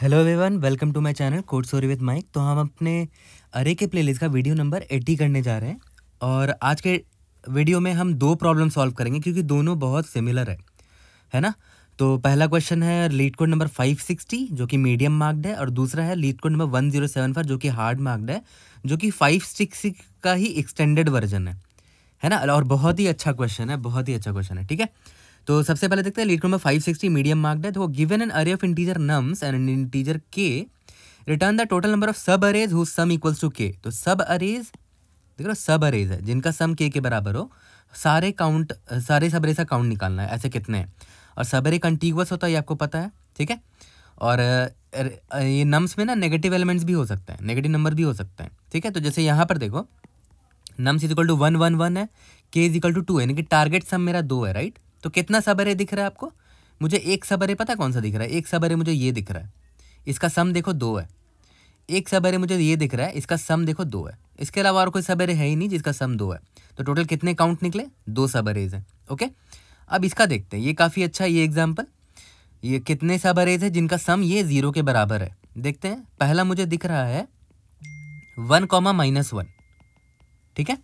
Hello everyone welcome to my channel code story with Mike तो हम अपने अरे के प्लेलिस्ट का वीडियो नंबर एटी करने जा रहे हैं और आज के वीडियो में हम दो प्रॉब्लम सॉल्व करेंगे क्योंकि दोनों बहुत सिमिलर है है ना तो पहला क्वेश्चन है लीड कोड नंबर सिक्सटी जो कि मीडियम मार्क्ड है और दूसरा है LeetCode number one zero seven five जो कि हार्ड मार्क्ड है जो कि फ़ाइव सिक्स का ही एक्सटेंडेड वर्जन है है ना और बहुत ही अच्छा क्वेश्चन है बहुत ही अच्छा क्वेश्चन है ठीक है तो सबसे पहले देखते हैं leet five sixty medium marked है तो given an array of integer nums and integer k return the total number of subarrays who sum equals to k तो सब अरेज देख रहे सब अरेज है जिनका सम के के बराबर हो सारे काउंट सारे सब अरेज का काउंट निकालना है ऐसे कितने हैं और सब अरे कंटिगुअस होता है ये आपको पता है ठीक है और ये नम्स में ना नेगेटिव एलिमेंट्स भी हो सकते हैं नेगेटिव नंबर भी हो सकते हैं ठीक है तो जैसे यहाँ पर देखो nums is equal to one one one है k is equal to to है यानी कि टारगेट सम मेरा दो है राइट तो कितना सबरे दिख रहा है आपको मुझे एक सबरे पता कौन सा दिख रहा है एक सबरे मुझे ये दिख रहा है इसका सम देखो दो है एक सबरे मुझे ये दिख रहा है इसका सम देखो दो है इसके अलावा और कोई सबरे है ही नहीं जिसका सम दो है तो टोटल कितने काउंट निकले दो सबरेज हैं ओके अब इसका देखते हैं ये काफ़ी अच्छा ये एग्जाम्पल ये कितने सबरेज है जिनका सम ये ज़ीरो के बराबर है देखते हैं पहला मुझे दिख रहा है वन कॉमा माइनस वन ठीक है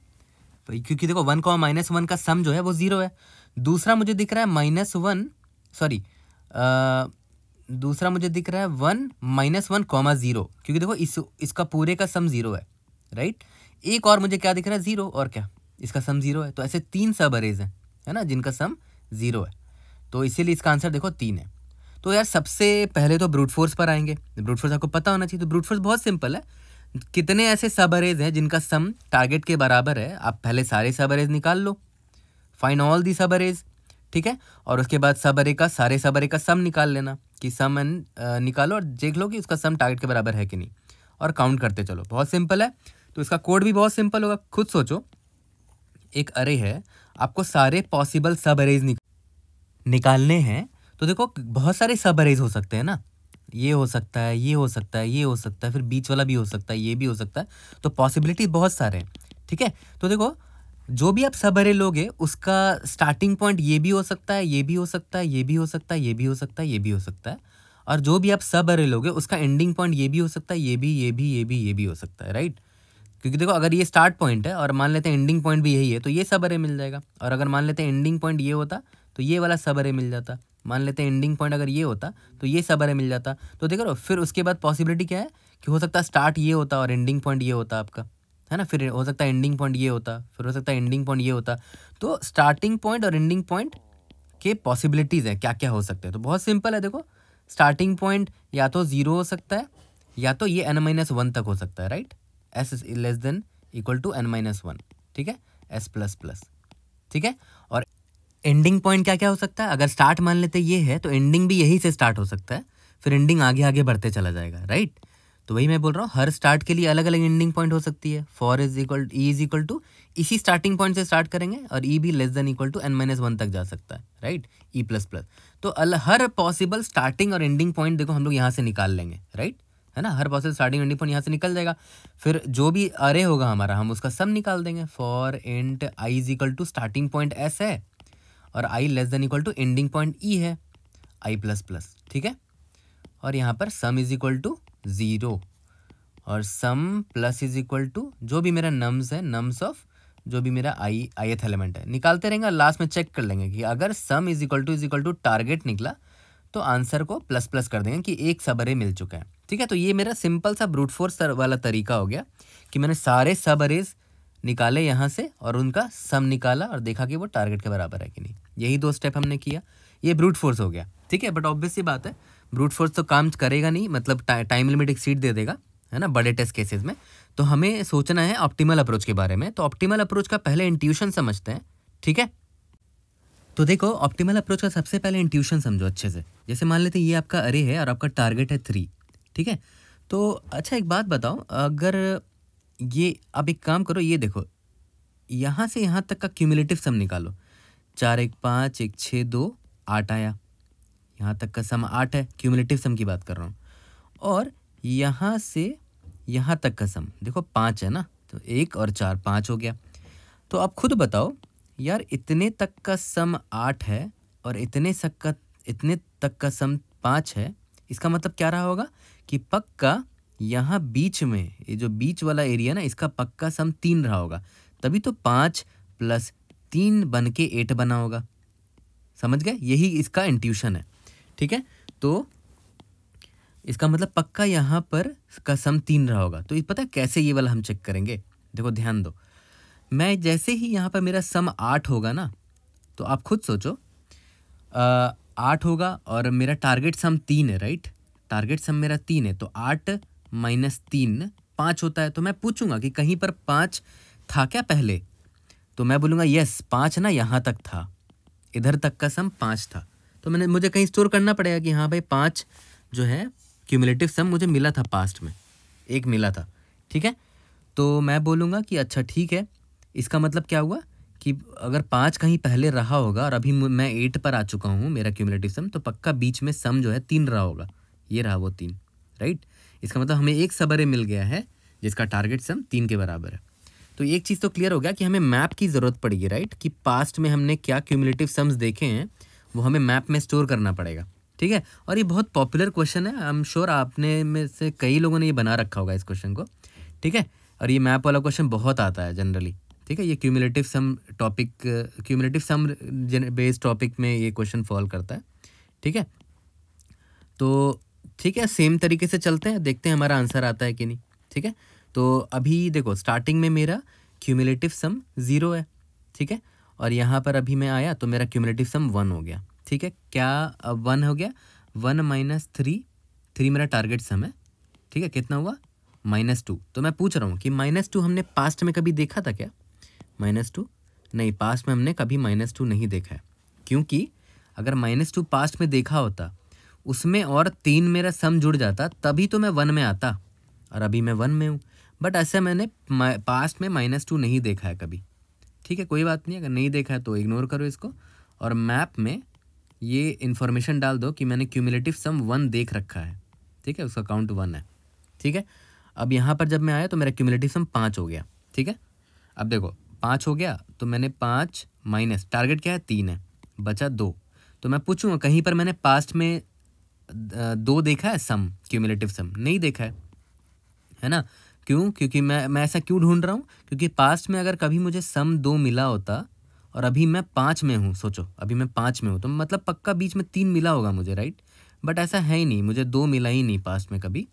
तो क्योंकि देखो वन कॉमा माइनस वन का सम जो है वो ज़ीरो है दूसरा मुझे दिख रहा है माइनस वन सॉरी दूसरा मुझे दिख रहा है one minus one comma zero क्योंकि देखो इस इसका पूरे का सम ज़ीरो है राइट एक और मुझे क्या दिख रहा है ज़ीरो और क्या इसका सम ज़ीरो है तो ऐसे तीन सब अरेज हैं है ना जिनका सम ज़ीरो है तो इसीलिए इसका आंसर देखो तीन है तो यार सबसे पहले तो ब्रूट फोर्स पर आएंगे ब्रूट फोर्स आपको पता होना चाहिए तो ब्रूट फोर्स बहुत सिंपल है कितने ऐसे सब अरेज हैं जिनका सम टारगेट के बराबर है आप पहले सारे सब अरेज निकाल लो फाइन ऑल दी सब अरेज ठीक है और उसके बाद सब अरे का सारे सब अरे का सम निकाल लेना कि सम एंड uh, निकालो और देख लो कि उसका सम टारगेट के बराबर है कि नहीं और काउंट करते चलो बहुत सिंपल है तो इसका कोड भी बहुत सिंपल होगा खुद सोचो एक अरे है आपको सारे पॉसिबल सब अरेज निकालने हैं तो देखो बहुत सारे सब अरेज हो सकते हैं ना ये हो सकता है ये हो सकता है ये हो सकता है फिर बीच वाला भी हो सकता है ये भी हो सकता है तो पॉसिबिलिटी बहुत सारे हैं ठीक है तो देखो जो भी आप सबरे लोगे उसका स्टार्टिंग पॉइंट ये भी हो सकता है ये भी हो सकता है ये भी हो सकता है ये भी हो सकता है ये भी हो सकता है और जो भी आप सब अरे लोगे उसका एंडिंग पॉइंट ये भी हो सकता है ये भी ये भी ये भी ये भी हो सकता है राइट क्योंकि देखो अगर ये स्टार्ट पॉइंट है और मान लेते हैं एंडिंग पॉइंट भी यही है तो ये सब अरे मिल जाएगा और अगर मान लेते हैं एंडिंग पॉइंट ये होता तो ये वाला सब अरे मिल जाता मान लेते हैं एंडिंग पॉइंट अगर ये होता तो ये सब अरे मिल जाता तो देखो फिर उसके बाद पॉसिबिलिटी क्या है कि हो सकता है स्टार्ट ये होता और एंडिंग पॉइंट ये होता आपका है ना फिर हो सकता है एंडिंग पॉइंट ये होता फिर हो सकता है एंडिंग पॉइंट ये होता तो स्टार्टिंग पॉइंट और एंडिंग पॉइंट के पॉसिबिलिटीज़ हैं क्या क्या हो सकते हैं तो बहुत सिंपल है देखो स्टार्टिंग पॉइंट या तो ज़ीरो हो सकता है या तो ये एन माइनस वन तक हो सकता है right s is less than equal to n minus one ठीक है एस प्लस प्लस ठीक है और एंडिंग पॉइंट क्या क्या हो सकता है अगर स्टार्ट मान लेते ये है तो एंडिंग भी यही से स्टार्ट हो सकता है फिर एंडिंग आगे आगे बढ़ते चला जाएगा राइट तो वही मैं बोल रहा हूँ हर स्टार्ट के लिए अलग अलग एंडिंग पॉइंट हो सकती है for is equal e is equal to इसी स्टार्टिंग पॉइंट से स्टार्ट करेंगे और ई e भी less than equal to n minus one तक जा सकता है राइट ई प्लस प्लस तो अल हर पॉसिबल स्टार्टिंग और एंडिंग पॉइंट देखो हम लोग यहाँ से निकाल लेंगे राइट है ना हर पॉसिबल स्टार्टिंग एंडिंग पॉइंट यहाँ से निकल जाएगा फिर जो भी अरे होगा हमारा हम उसका सब निकाल देंगे for and i is equal to starting point s है और i less than equal to ending point e है आई प्लस प्लस ठीक है और यहाँ पर sum is equal to zero और sum plus is equal to जो भी मेरा नम्स है नम्स ऑफ जो भी मेरा आई आई एथ एलिमेंट है निकालते रहेंगे लास्ट में चेक कर लेंगे कि अगर sum is equal to is equal to target निकला तो आंसर को प्लस प्लस कर देंगे कि एक सब अरे मिल चुका है ठीक है तो ये मेरा सिंपल सा ब्रूट फोर्स वाला तरीका हो गया कि मैंने सारे सब अरेज निकाले यहाँ से और उनका सम निकाला और देखा कि वो टारगेट के बराबर है कि नहीं यही दो स्टेप हमने किया ये ब्रूट फोर्स हो गया ठीक है बट ऑब्वियसली बात है ब्रूट फोर्स तो काम करेगा नहीं मतलब टाइम लिमिट एक सीट दे देगा है ना बड़े टेस्ट केसेस में तो हमें सोचना है ऑप्टिमल अप्रोच के बारे में तो ऑप्टिमल अप्रोच का पहले इंट्यूशन समझते हैं ठीक है तो देखो ऑप्टिमल अप्रोच का सबसे पहले इंट्यूशन समझो अच्छे से जैसे मान लेते ये आपका अरे है और आपका टारगेट है थ्री ठीक है तो अच्छा एक बात बताओ अगर ये आप एक काम करो ये देखो यहाँ से यहाँ तक का क्यूमुलेटिव सम निकालो चार एक पाँच एक छः दो आठ आया यहाँ तक का सम आठ है क्यूमुलेटिव सम की बात कर रहा हूँ और यहाँ से यहाँ तक का सम देखो पाँच है ना तो एक और चार पाँच हो गया तो आप खुद बताओ यार इतने तक का सम आठ है और इतने तक का इतने तक का सम पाँच है इसका मतलब क्या रहा होगा कि पक्का यहाँ बीच में ये जो बीच वाला एरिया ना इसका पक्का सम तीन रहा होगा तभी तो पाँच प्लस तीन बन के एट बना होगा समझ गए यही इसका इंट्यूशन है ठीक है तो इसका मतलब पक्का यहाँ पर का सम तीन रहा होगा तो पता कैसे ये वाला हम चेक करेंगे देखो ध्यान दो मैं जैसे ही यहाँ पर मेरा सम आठ होगा ना तो आप खुद सोचो आठ होगा और मेरा टारगेट सम तीन है राइट टारगेट सम मेरा तीन है तो आठ माइनस तीन पाँच होता है तो मैं पूछूंगा कि कहीं पर पाँच था क्या पहले तो मैं बोलूँगा यस पाँच ना यहाँ तक था इधर तक का सम पाँच था तो मैंने मुझे कहीं स्टोर करना पड़ेगा कि हाँ भाई पाँच जो है क्यूमुलेटिव सम मुझे मिला था पास्ट में एक मिला था ठीक है तो मैं बोलूँगा कि अच्छा ठीक है इसका मतलब क्या हुआ कि अगर पाँच कहीं पहले रहा होगा और अभी मैं एट पर आ चुका हूँ मेरा क्यूमुलेटिव सम तो पक्का बीच में सम जो है तीन रहा होगा ये रहा वो तीन राइट इसका मतलब हमें एक सबरे मिल गया है जिसका टारगेट सम तीन के बराबर है तो एक चीज़ तो क्लियर हो गया कि हमें मैप की ज़रूरत पड़ेगी राइट कि पास्ट में हमने क्या क्यूमुलेटिव सम्स देखे हैं वो हमें मैप में स्टोर करना पड़ेगा ठीक है और ये बहुत पॉपुलर क्वेश्चन है आई एम श्योर आपने में से कई लोगों ने ये बना रखा होगा इस क्वेश्चन को ठीक है और ये मैप वाला क्वेश्चन बहुत आता है जनरली ठीक है ये cumulative sum topic cumulative sum based topic में ये क्वेश्चन फॉल करता है ठीक है तो ठीक है सेम तरीके से चलते हैं देखते हैं हमारा आंसर आता है कि नहीं ठीक है तो अभी देखो स्टार्टिंग में मेरा क्यूमुलेटिव सम ज़ीरो है ठीक है और यहाँ पर अभी मैं आया तो मेरा क्यूमलेटिव सम वन हो गया ठीक है क्या वन हो गया वन माइनस थ्री थ्री मेरा टारगेट सम है ठीक है कितना हुआ माइनस टू तो मैं पूछ रहा हूँ कि माइनस टू हमने पास्ट में कभी देखा था क्या माइनस टू नहीं पास्ट में हमने कभी माइनस टू नहीं देखा है क्योंकि अगर माइनस टू पास्ट में देखा होता उसमें और तीन मेरा सम जुड़ जाता तभी तो मैं वन में आता और अभी मैं वन में हूँ बट ऐसा मैंने पास्ट में माइनस टू नहीं देखा है कभी ठीक है कोई बात नहीं अगर नहीं देखा है तो इग्नोर करो इसको और मैप में ये इन्फॉर्मेशन डाल दो कि मैंने क्यूमुलेटिव सम वन देख रखा है ठीक है उसका काउंट वन है ठीक है अब यहाँ पर जब मैं आया तो मेरा क्यूमुलेटिव सम पाँच हो गया ठीक है अब देखो पाँच हो गया तो मैंने पाँच माइनस टारगेट क्या है तीन है बचा दो तो मैं पूछूंगा कहीं पर मैंने पास्ट में दो देखा है सम क्यूमुलेटिव सम नहीं देखा है है ना क्यों क्योंकि मैं मैं ऐसा क्यों ढूंढ रहा हूँ क्योंकि पास्ट में अगर कभी मुझे सम दो मिला होता और अभी मैं पाँच में हूँ सोचो अभी मैं पाँच में हूँ तो मतलब पक्का बीच में तीन मिला होगा मुझे राइट बट ऐसा है ही नहीं मुझे दो मिला ही नहीं पास्ट में कभी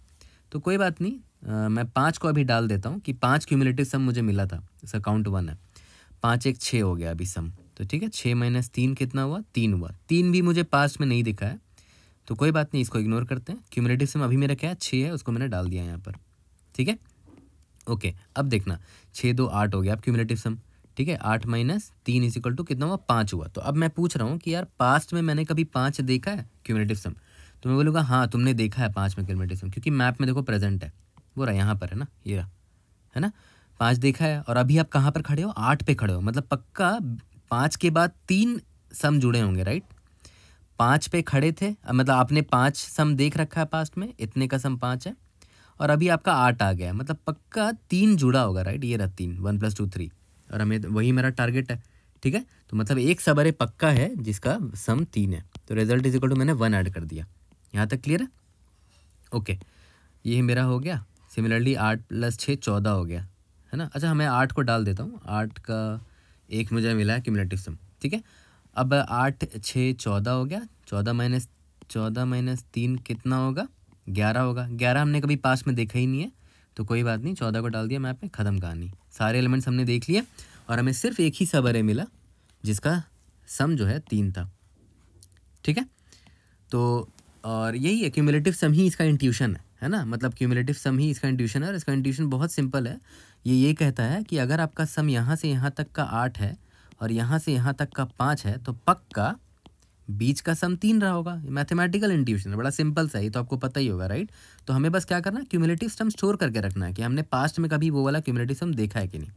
तो कोई बात नहीं आ, मैं पाँच को अभी डाल देता हूँ कि पाँच क्यूमिलेटिव सम मुझे मिला था इसका काउंट वन है पाँच एक छः हो गया अभी सम तो ठीक है छः माइनस तीन कितना हुआ तीन हुआ तीन भी मुझे पास्ट में नहीं दिखा है तो कोई बात नहीं इसको इग्नोर करते हैं क्यूमिलेटिव सम अभी मेरा क्या है छः है उसको मैंने डाल दिया यहाँ पर ठीक है ओके अब देखना छः दो आठ हो गया आप क्यूमलेटिव सम ठीक है आठ माइनस तीन इज इक्वल टू कितना हुआ पाँच हुआ तो अब मैं पूछ रहा हूँ कि यार पास्ट में मैंने कभी पाँच देखा है क्यूमुलेटिव सम तो मैं बोलूँगा हाँ तुमने देखा है पाँच में क्यूमलेटिव सम क्योंकि मैप में देखो प्रेजेंट है वो रहा यहाँ पर है ना ये रहा है ना पाँच देखा है और अभी आप कहाँ पर खड़े हो आठ पे खड़े हो मतलब पक्का पाँच के बाद तीन सम जुड़े होंगे राइट पाँच पे खड़े थे मतलब आपने पाँच सम देख रखा है पास्ट में इतने का सम पाँच है और अभी आपका आठ आ गया है मतलब पक्का तीन जुड़ा होगा राइट ये रहा तीन वन प्लस टू थ्री और हमें तो वही मेरा टारगेट है ठीक है तो मतलब एक सबर पक्का है जिसका सम तीन है तो रिजल्ट इज इक्वल टू मैंने वन ऐड कर दिया यहाँ तक क्लियर है ओके ये मेरा हो गया सिमिलरली आठ प्लस छः चौदह हो गया है ना अच्छा मैं आठ को डाल देता हूँ आठ का एक मुझे मिला है क्यूमलेटिव सम ठीक है अब आठ छः चौदह हो गया चौदह माइनस चौदह माइनस तीन कितना होगा ग्यारह होगा ग्यारह हमने कभी पास में देखा ही नहीं है तो कोई बात नहीं चौदह को डाल दिया मैप में ख़त्म कहानी सारे एलिमेंट्स हमने देख लिए और हमें सिर्फ एक ही सब अरे मिला जिसका सम जो है तीन था ठीक है तो और यही है क्यूमुलेटिव सम ही इसका इंट्यूशन है है ना मतलब क्यूमुलेटिव सम ही इसका इंट्यूशन है और इसका इंट्यूशन बहुत सिंपल है ये ये कहता है कि अगर आपका सम यहाँ से यहाँ तक का आठ है और यहाँ से यहाँ तक का पाँच है तो पक्का बीच का सम तीन रहा होगा मैथमेटिकल इंट्यूशन बड़ा सिंपल सा ही तो आपको पता ही होगा राइट तो हमें बस क्या करना है क्यूमुलेटिव सम स्टोर करके रखना है कि हमने पास्ट में कभी वो वाला क्यूमुलेटिव सम देखा है कि नहीं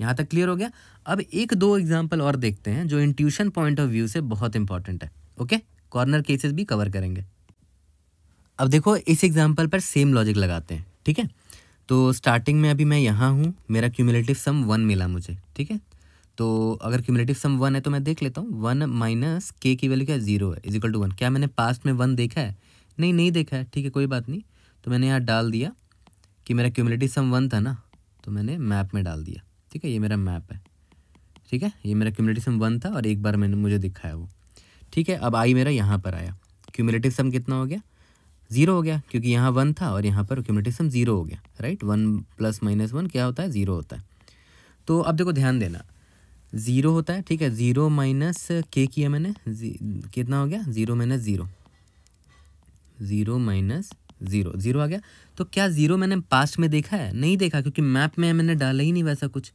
यहाँ तक क्लियर हो गया अब एक दो एग्जाम्पल और देखते हैं जो इंट्यूशन पॉइंट ऑफ व्यू से बहुत इंपॉर्टेंट है ओके कॉर्नर केसेस भी कवर करेंगे अब देखो इस एग्जाम्पल पर सेम लॉजिक लगाते हैं ठीक है तो स्टार्टिंग में अभी मैं यहाँ हूँ मेरा क्यूमुलेटिव सम वन मिला मुझे ठीक है तो अगर क्यूमलेटिव सम वन है तो मैं देख लेता हूँ वन माइनस के की वैल्यू क्या ज़ीरो है इजिकल टू वन क्या मैंने पास्ट में वन देखा है नहीं नहीं देखा है ठीक है कोई बात नहीं तो मैंने यहाँ डाल दिया कि मेरा क्यूमलेटिव सम वन था ना तो मैंने मैप में डाल दिया ठीक है ये मेरा मैप है ठीक है ये मेरा क्यूमलेटिव सम वन था और एक बार मैंने मुझे दिखा है वो ठीक है अब आई मेरा यहाँ पर आया क्यूमलेटिव सम कितना हो गया ज़ीरो हो गया क्योंकि यहाँ वन था और यहाँ पर क्यूमलेटिव सम ज़ीरो हो गया right one plus minus one क्या होता है ज़ीरो होता है तो अब देखो ध्यान देना ज़ीरो होता है ठीक है ज़ीरो माइनस के किया मैंने कितना हो गया zero minus zero zero minus zero zero आ गया तो क्या ज़ीरो मैंने पास्ट में देखा है नहीं देखा क्योंकि मैप में मैंने डाला ही नहीं वैसा कुछ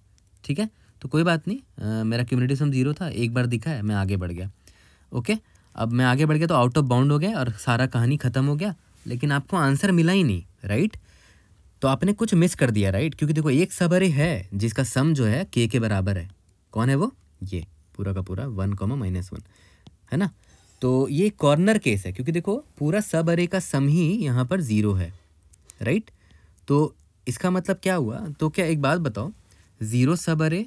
ठीक है तो कोई बात नहीं आ, मेरा कम्युनिटी सम ज़ीरो था एक बार दिखा है मैं आगे बढ़ गया ओके अब मैं आगे बढ़ गया तो आउट ऑफ बाउंड हो गया और सारा कहानी ख़त्म हो गया लेकिन आपको आंसर मिला ही नहीं राइट तो आपने कुछ मिस कर दिया राइट क्योंकि देखो एक सबर है जिसका सम जो है के के बराबर है कौन है वो ये पूरा का पूरा वन कॉमा माइनस वन है ना तो ये कॉर्नर केस है क्योंकि देखो पूरा सब अरे का सम ही यहाँ पर ज़ीरो है राइट तो इसका मतलब क्या हुआ तो क्या एक बात बताओ ज़ीरो सब अरे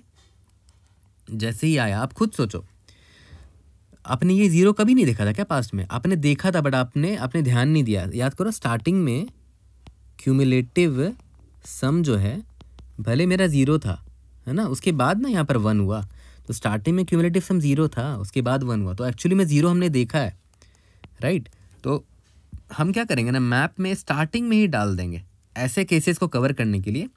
जैसे ही आया आप खुद सोचो आपने ये ज़ीरो कभी नहीं देखा था क्या पास्ट में आपने देखा था बट आपने आपने ध्यान नहीं दिया याद करो स्टार्टिंग में क्यूमुलेटिव सम जो है भले मेरा ज़ीरो था है ना उसके बाद ना यहाँ पर वन हुआ तो स्टार्टिंग में क्यूमलेटिव सम ज़ीरो था उसके बाद वन हुआ तो एक्चुअली में ज़ीरो हमने देखा है राइट तो हम क्या करेंगे ना मैप में स्टार्टिंग में ही डाल देंगे ऐसे केसेस को कवर करने के लिए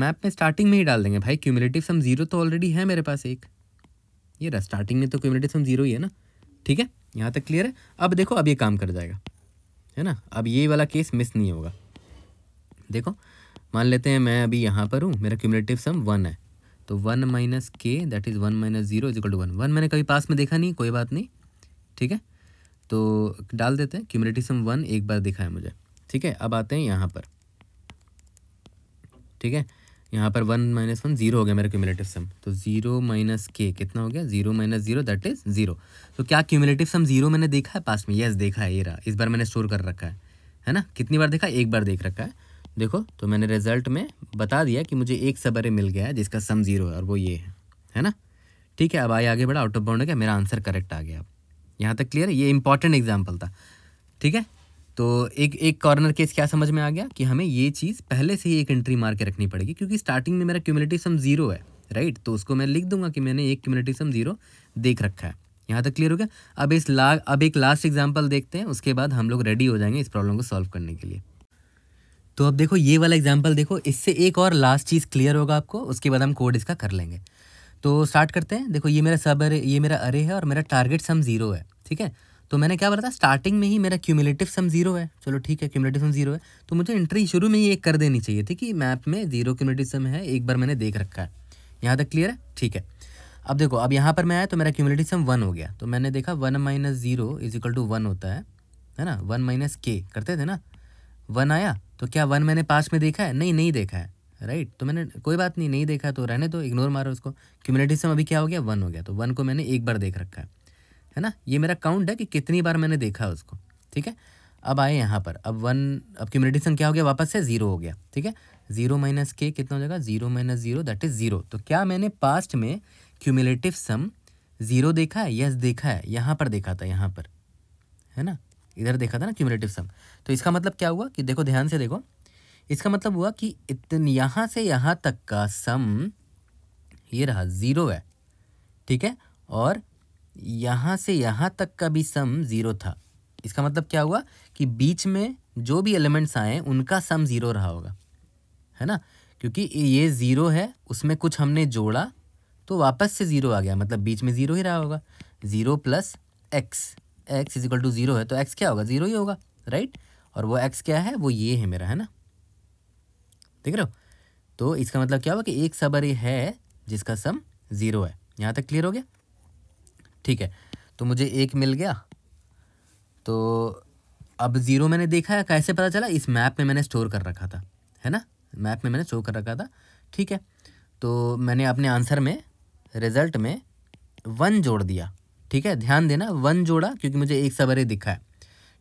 मैप में स्टार्टिंग में ही डाल देंगे भाई क्यूमलेटिव सम ज़ीरो तो ऑलरेडी है मेरे पास एक ये रहा स्टार्टिंग में तो क्यूमलेटिव सम ज़ीरो ही है ना ठीक है यहाँ तक क्लियर है अब देखो अब ये काम कर जाएगा है ना अब ये वाला केस मिस नहीं होगा देखो मान लेते हैं मैं अभी यहाँ पर हूँ मेरा क्यूमलेटिव सम वन है तो one minus k that is one minus zero equal to one one मैंने कभी पास में देखा नहीं कोई बात नहीं ठीक है तो डाल देते हैं क्यूमरेटिसम वन एक बार दिखा है मुझे ठीक है अब आते हैं यहाँ पर ठीक है यहाँ पर वन माइनस वन जीरो हो गया मेरा क्यूमुलेटिव सम तो जीरो माइनस के कितना हो गया zero minus zero that is zero तो क्या क्यूमुलेटिव सम जीरो मैंने देखा है पास में यस देखा है ये रहा इस बार मैंने स्टोर कर रखा है है ना कितनी बार देखा एक बार देख रखा है देखो तो मैंने रिज़ल्ट में बता दिया कि मुझे एक सबरे मिल गया है जिसका सम ज़ीरो है और वो ये है है ना ठीक है अब आई आगे बढ़ा आउट ऑफ बाउंड हो गया मेरा आंसर करेक्ट आ गया अब यहाँ तक क्लियर है ये इंपॉर्टेंट एग्जाम्पल था ठीक है तो एक एक कॉर्नर केस क्या समझ में आ गया कि हमें ये चीज़ पहले से ही एक एंट्री मार के रखनी पड़ेगी क्योंकि स्टार्टिंग में मेरा क्यूमिलिटी सम ज़ीरो है राइट तो उसको मैं लिख दूंगा कि मैंने एक क्यूमिलिटी सम ज़ीरो देख रखा है यहाँ तक क्लियर हो गया अब इस ला अब एक लास्ट एग्जाम्पल देखते हैं उसके बाद हम लोग रेडी हो जाएंगे इस प्रॉब्लम को सॉल्व करने के लिए तो अब देखो ये वाला एग्जाम्पल देखो इससे एक और लास्ट चीज़ क्लियर होगा आपको उसके बाद हम कोड इसका कर लेंगे तो स्टार्ट करते हैं देखो ये मेरा सब अरे ये मेरा अरे है और मेरा टारगेट सम ज़ीरो है ठीक है तो मैंने क्या बोला था स्टार्टिंग में ही मेरा क्यूमुलेटिव सम जीरो है चलो ठीक है क्यूमुलेटिव सम जीरो है तो मुझे एंट्री शुरू में ही एक कर देनी चाहिए थी कि मैप में जीरो क्यूमुलेटिव सम है एक बार मैंने देख रखा है यहाँ तक क्लियर है ठीक है अब देखो अब यहाँ पर मैं आया तो मेरा क्यूमुलेटिव सम वन हो गया तो मैंने देखा one minus zero is equal to one होता है है ना वन माइनस के करते थे ना वन आया तो क्या वन मैंने पास में देखा है नहीं नहीं देखा है राइट तो मैंने कोई बात नहीं नहीं देखा तो रहने तो इग्नोर मारो उसको क्यूमिलेटिव सम अभी क्या हो गया वन हो गया तो वन को मैंने एक बार देख रखा है है ना ये मेरा काउंट है कि कितनी बार मैंने देखा उसको ठीक है अब आए यहाँ पर अब वन अब क्यूमिलेटिव सम क्या हो गया वापस से ज़ीरो हो गया ठीक है ज़ीरो माइनस के कितना हो जाएगा zero minus zero that is zero तो क्या मैंने पास्ट में क्यूमिलेटिव सम ज़ीरो देखा है यस देखा है यहाँ पर देखा था यहाँ पर है ना इधर देखा था ना क्यूमुलेटिव सम तो इसका मतलब क्या हुआ कि देखो ध्यान से देखो इसका मतलब हुआ कि इतने यहाँ से यहाँ तक का सम ये रहा ज़ीरो है ठीक है और यहाँ से यहाँ तक का भी सम ज़ीरो था इसका मतलब क्या हुआ कि बीच में जो भी एलिमेंट्स आए उनका सम ज़ीरो रहा होगा है ना क्योंकि ये ज़ीरो है उसमें कुछ हमने जोड़ा तो वापस से ज़ीरो आ गया मतलब बीच में ज़ीरो ही रहा होगा zero plus x x equal to zero है तो एक्स क्या होगा ज़ीरो ही होगा राइट और वो एक्स क्या है वो ये है मेरा है ना देख रहे हो तो इसका मतलब क्या हुआ कि एक सब अरे है जिसका सम ज़ीरो है यहाँ तक क्लियर हो गया ठीक है तो मुझे एक मिल गया तो अब ज़ीरो मैंने देखा है कैसे पता चला इस मैप में मैंने स्टोर कर रखा था है ना मैप में मैंने स्टोर कर रखा था ठीक है तो मैंने अपने आंसर में रिज़ल्ट में वन जोड़ दिया ठीक है ध्यान देना वन जोड़ा क्योंकि मुझे एक सबरे दिखा है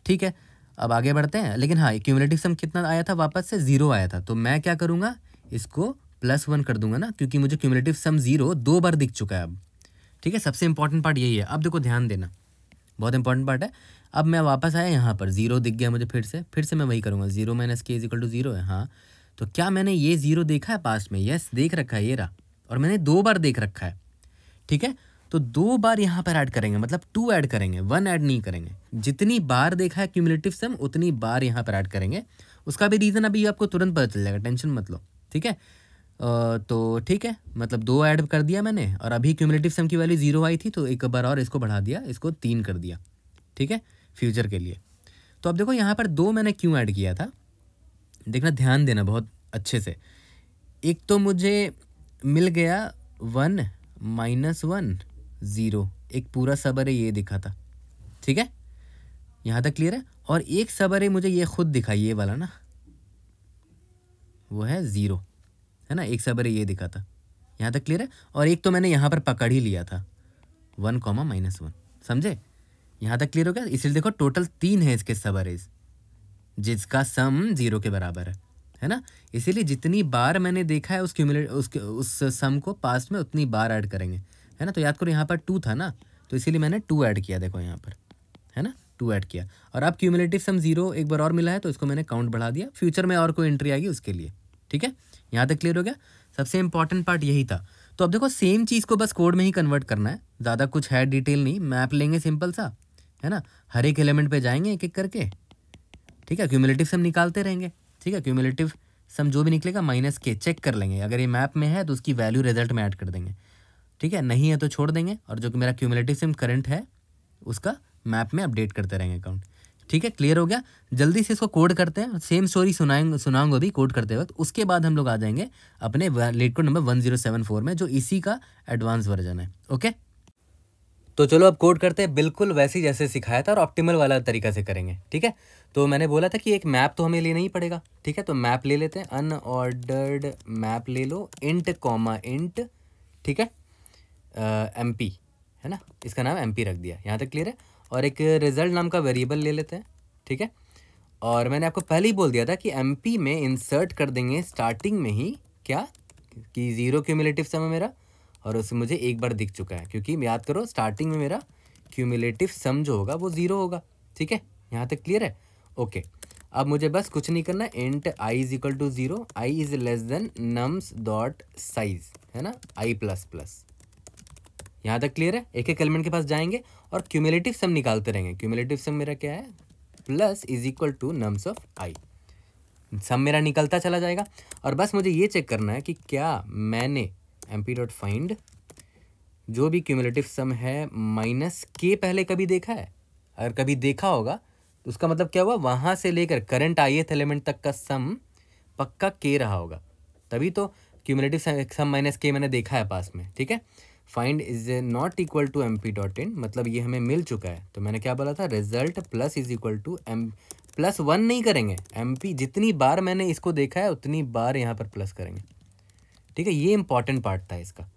ठीक है अब आगे बढ़ते हैं लेकिन हाँ क्यूमलेटिव सम कितना आया था वापस से ज़ीरो आया था तो मैं क्या करूँगा इसको प्लस वन कर दूंगा ना क्योंकि मुझे क्यूमलेटिव सम ज़ीरो दो बार दिख चुका है अब ठीक है सबसे इंपॉर्टेंट पार्ट यही है अब देखो ध्यान देना बहुत इंपॉर्टेंट पार्ट है अब मैं वापस आया यहाँ पर जीरो दिख गया मुझे फिर से फिर से मैं वही करूँगा zero minus k equal to zero है हाँ तो क्या मैंने ये जीरो देखा है पास्ट में यस देख रखा है ये रहा और मैंने दो बार देख रखा है ठीक है तो दो बार यहाँ पर ऐड करेंगे मतलब टू ऐड करेंगे वन ऐड नहीं करेंगे जितनी बार देखा है क्यूमुलेटिव सम उतनी बार यहाँ पर ऐड करेंगे उसका भी रीज़न अभी आपको तुरंत पता चल जाएगा टेंशन मत लो ठीक है तो ठीक है मतलब दो ऐड कर दिया मैंने और अभी क्यूमुलेटिव सम की वैल्यू ज़ीरो आई थी तो एक बार और इसको बढ़ा दिया इसको तीन कर दिया ठीक है फ्यूचर के लिए तो अब देखो यहाँ पर दो मैंने क्यों ऐड किया था देखना ध्यान देना बहुत अच्छे से एक तो मुझे मिल गया वन माइनस वन ज़ीरो एक पूरा सबर है ये दिखा था ठीक है यहाँ तक क्लियर है और एक सबर है मुझे ये खुद दिखा ये वाला ना वो है ज़ीरो है ना एक सबर है ये दिखा था यहाँ तक क्लियर है और एक तो मैंने यहाँ पर पकड़ ही लिया था वन कॉमा माइनस वन समझे यहाँ तक क्लियर हो गया इसलिए देखो टोटल तीन है इसके सबरेज जिसका सम जीरो के बराबर है है ना इसीलिए जितनी बार मैंने देखा है उस क्यूमिलेट उसके उस सम को पास्ट में उतनी बार ऐड करेंगे है ना तो याद करो यहाँ पर टू था ना तो इसीलिए मैंने टू ऐड किया देखो यहाँ पर है ना टू ऐड किया और अब क्यूमुलेटिव सम जीरो एक बार और मिला है तो इसको मैंने काउंट बढ़ा दिया फ्यूचर में और कोई एंट्री आएगी उसके लिए ठीक है यहाँ तक क्लियर हो गया सबसे इंपॉर्टेंट पार्ट यही था तो अब देखो सेम चीज़ को बस कोड में ही कन्वर्ट करना है ज़्यादा कुछ है डिटेल नहीं मैप लेंगे सिंपल सा है ना हर एक एलिमेंट पर जाएंगे एक एक करके ठीक है क्यूमुलेटिव सम निकालते रहेंगे ठीक है क्यूमुलेटिव सम जो भी निकलेगा माइनस के चेक कर लेंगे अगर ये मैप में है तो उसकी वैल्यू रिजल्ट में ऐड कर देंगे ठीक है नहीं है तो छोड़ देंगे और जो कि मेरा क्यूमलेटिव सिम करंट है उसका मैप में अपडेट करते रहेंगे अकाउंट ठीक है क्लियर हो गया जल्दी से इसको कोड करते हैं सेम स्टोरी सुनाएंगे सुनाऊंगा अभी कोड करते वक्त उसके बाद हम लोग आ जाएंगे अपने LeetCode number one zero seven four में जो इसी का एडवांस वर्जन है ओके तो चलो अब कोड करते हैं बिल्कुल वैसे ही जैसे सिखाया था और ऑप्टिमल वाला तरीका से करेंगे ठीक है तो मैंने बोला था कि एक मैप तो हमें लेना ही पड़ेगा ठीक है तो मैप ले लेते हैं अनऑर्डर्ड मैप ले लो इंट कॉमा इंट ठीक है एम पी है ना इसका नाम एम पी रख दिया यहाँ तक क्लियर है और एक रिजल्ट नाम का वेरिएबल ले लेते हैं ठीक है और मैंने आपको पहले ही बोल दिया था कि एम पी में इंसर्ट कर देंगे स्टार्टिंग में ही क्या कि ज़ीरो क्यूमुलेटिव सम है मेरा और उसे मुझे एक बार दिख चुका है क्योंकि याद करो स्टार्टिंग में मेरा क्यूमुलेटिव सम जो होगा वो ज़ीरो होगा ठीक है यहाँ तक क्लियर है ओके अब मुझे बस कुछ नहीं करना int i is equal to zero i is less than nums dot size है ना आई प्लस प्लस यहाँ तक क्लियर है एक एक एलिमेंट के पास जाएंगे और क्यूमुलेटिव सम निकालते रहेंगे क्यूमुलेटिव सम मेरा क्या है plus is equal to nums of i sum मेरा निकलता चला जाएगा और बस मुझे ये चेक करना है कि क्या मैंने एम पी डॉट फाइंड जो भी क्यूमुलेटिव सम है माइनस के पहले कभी देखा है अगर कभी देखा होगा तो उसका मतलब क्या हुआ वहाँ से लेकर करंट आई एथ एलिमेंट तक का सम पक्का के रहा होगा तभी तो क्यूमुलेटिव सम माइनस के मैंने देखा है पास में ठीक है find is not equal to M P dot end मतलब ये हमें मिल चुका है तो मैंने क्या बोला था result plus is equal to m plus one नहीं करेंगे एम पी जितनी बार मैंने इसको देखा है उतनी बार यहाँ पर प्लस करेंगे ठीक है ये इंपॉर्टेंट पार्ट था इसका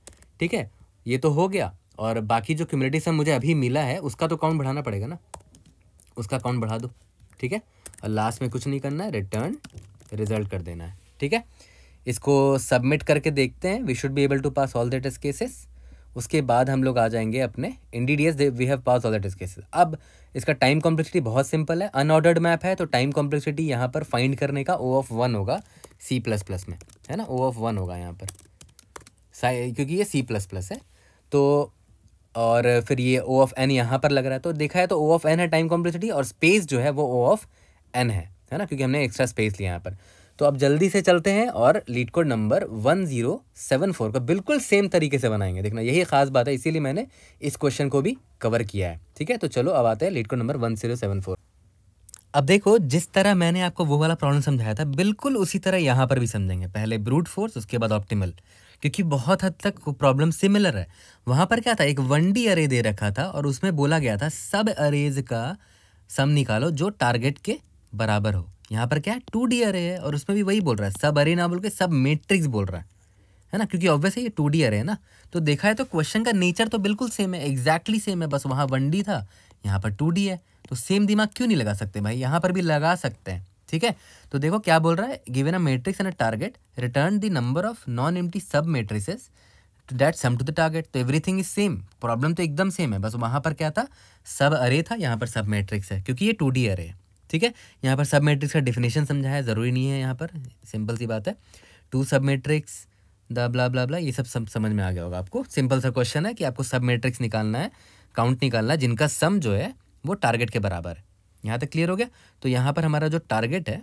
ठीक है ये तो हो गया और बाकी जो कम्युनिटी सब मुझे अभी मिला है उसका तो काउंट बढ़ाना पड़ेगा ना उसका काउंट बढ़ा दो ठीक है और लास्ट में कुछ नहीं करना है रिटर्न रिजल्ट कर देना है ठीक है इसको सबमिट करके देखते हैं we should be able to pass all the test cases उसके बाद हम लोग आ जाएंगे अपने इन डी डी एस we have pass all that cases अब इसका टाइम कॉम्प्लेक्सिटी बहुत सिंपल है अनऑर्डर्ड मैप है तो टाइम कॉम्प्लेक्सिटी यहाँ पर फाइंड करने का ओ ऑफ वन होगा सी प्लस प्लस में है ना ओ ऑफ वन होगा यहाँ पर क्योंकि ये सी प्लस प्लस है तो और फिर ये ओ ऑफ एन यहाँ पर लग रहा है तो देखा है तो ओ ऑफ एन है टाइम कॉम्प्लेक्सिटी और स्पेस जो है वो ओ ऑफ एन है है ना क्योंकि हमने एक्स्ट्रा स्पेस लिया यहाँ पर तो अब जल्दी से चलते हैं और LeetCode number one zero seven four का बिल्कुल सेम तरीके से बनाएंगे देखना यही खास बात है इसीलिए मैंने इस क्वेश्चन को भी कवर किया है ठीक है तो चलो अब आते हैं LeetCode number one zero seven four अब देखो जिस तरह मैंने आपको वो वाला प्रॉब्लम समझाया था बिल्कुल उसी तरह यहाँ पर भी समझेंगे पहले ब्रूट फोर्स उसके बाद ऑप्टिमल क्योंकि बहुत हद तक वो प्रॉब्लम सिमिलर है वहाँ पर क्या था एक वन डी अरे दे रखा था और उसमें बोला गया था सब अरेज का सम निकालो जो टारगेट के बराबर हो यहाँ पर क्या है टू डी अरे है और उसमें भी वही बोल रहा है सब अरे ना बोल के सब मेट्रिक्स बोल रहा है है ना क्योंकि ऑब्वियस है ये टू डी अरे है ना तो देखा है तो क्वेश्चन का नेचर तो बिल्कुल सेम है एग्जैक्टली सेम है बस वहाँ वन डी था यहाँ पर टू डी है तो सेम दिमाग क्यों नहीं लगा सकते भाई यहाँ पर भी लगा सकते हैं ठीक है तो देखो क्या बोल रहा है given a matrix and a target return the number of non empty submatrices that sum to the target तो एवरीथिंग इज सेम प्रॉब्लम तो एकदम सेम है बस वहाँ पर क्या था सब अरे था यहाँ पर सब मेट्रिक्स है क्योंकि ये टू डी अरे है ठीक है यहाँ पर सब मेट्रिक्स का डिफिनेशन समझाया है ज़रूरी नहीं है यहाँ पर सिंपल सी बात है टू सब मेट्रिक्स द ब्ला ब्ला ब्ला ये सब समझ में आ गया होगा आपको सिंपल सा क्वेश्चन है कि आपको सब मेट्रिक्स निकालना है काउंट निकालना है जिनका सम जो है वो टारगेट के बराबर है यहाँ तक क्लियर हो गया तो यहाँ पर हमारा जो टारगेट है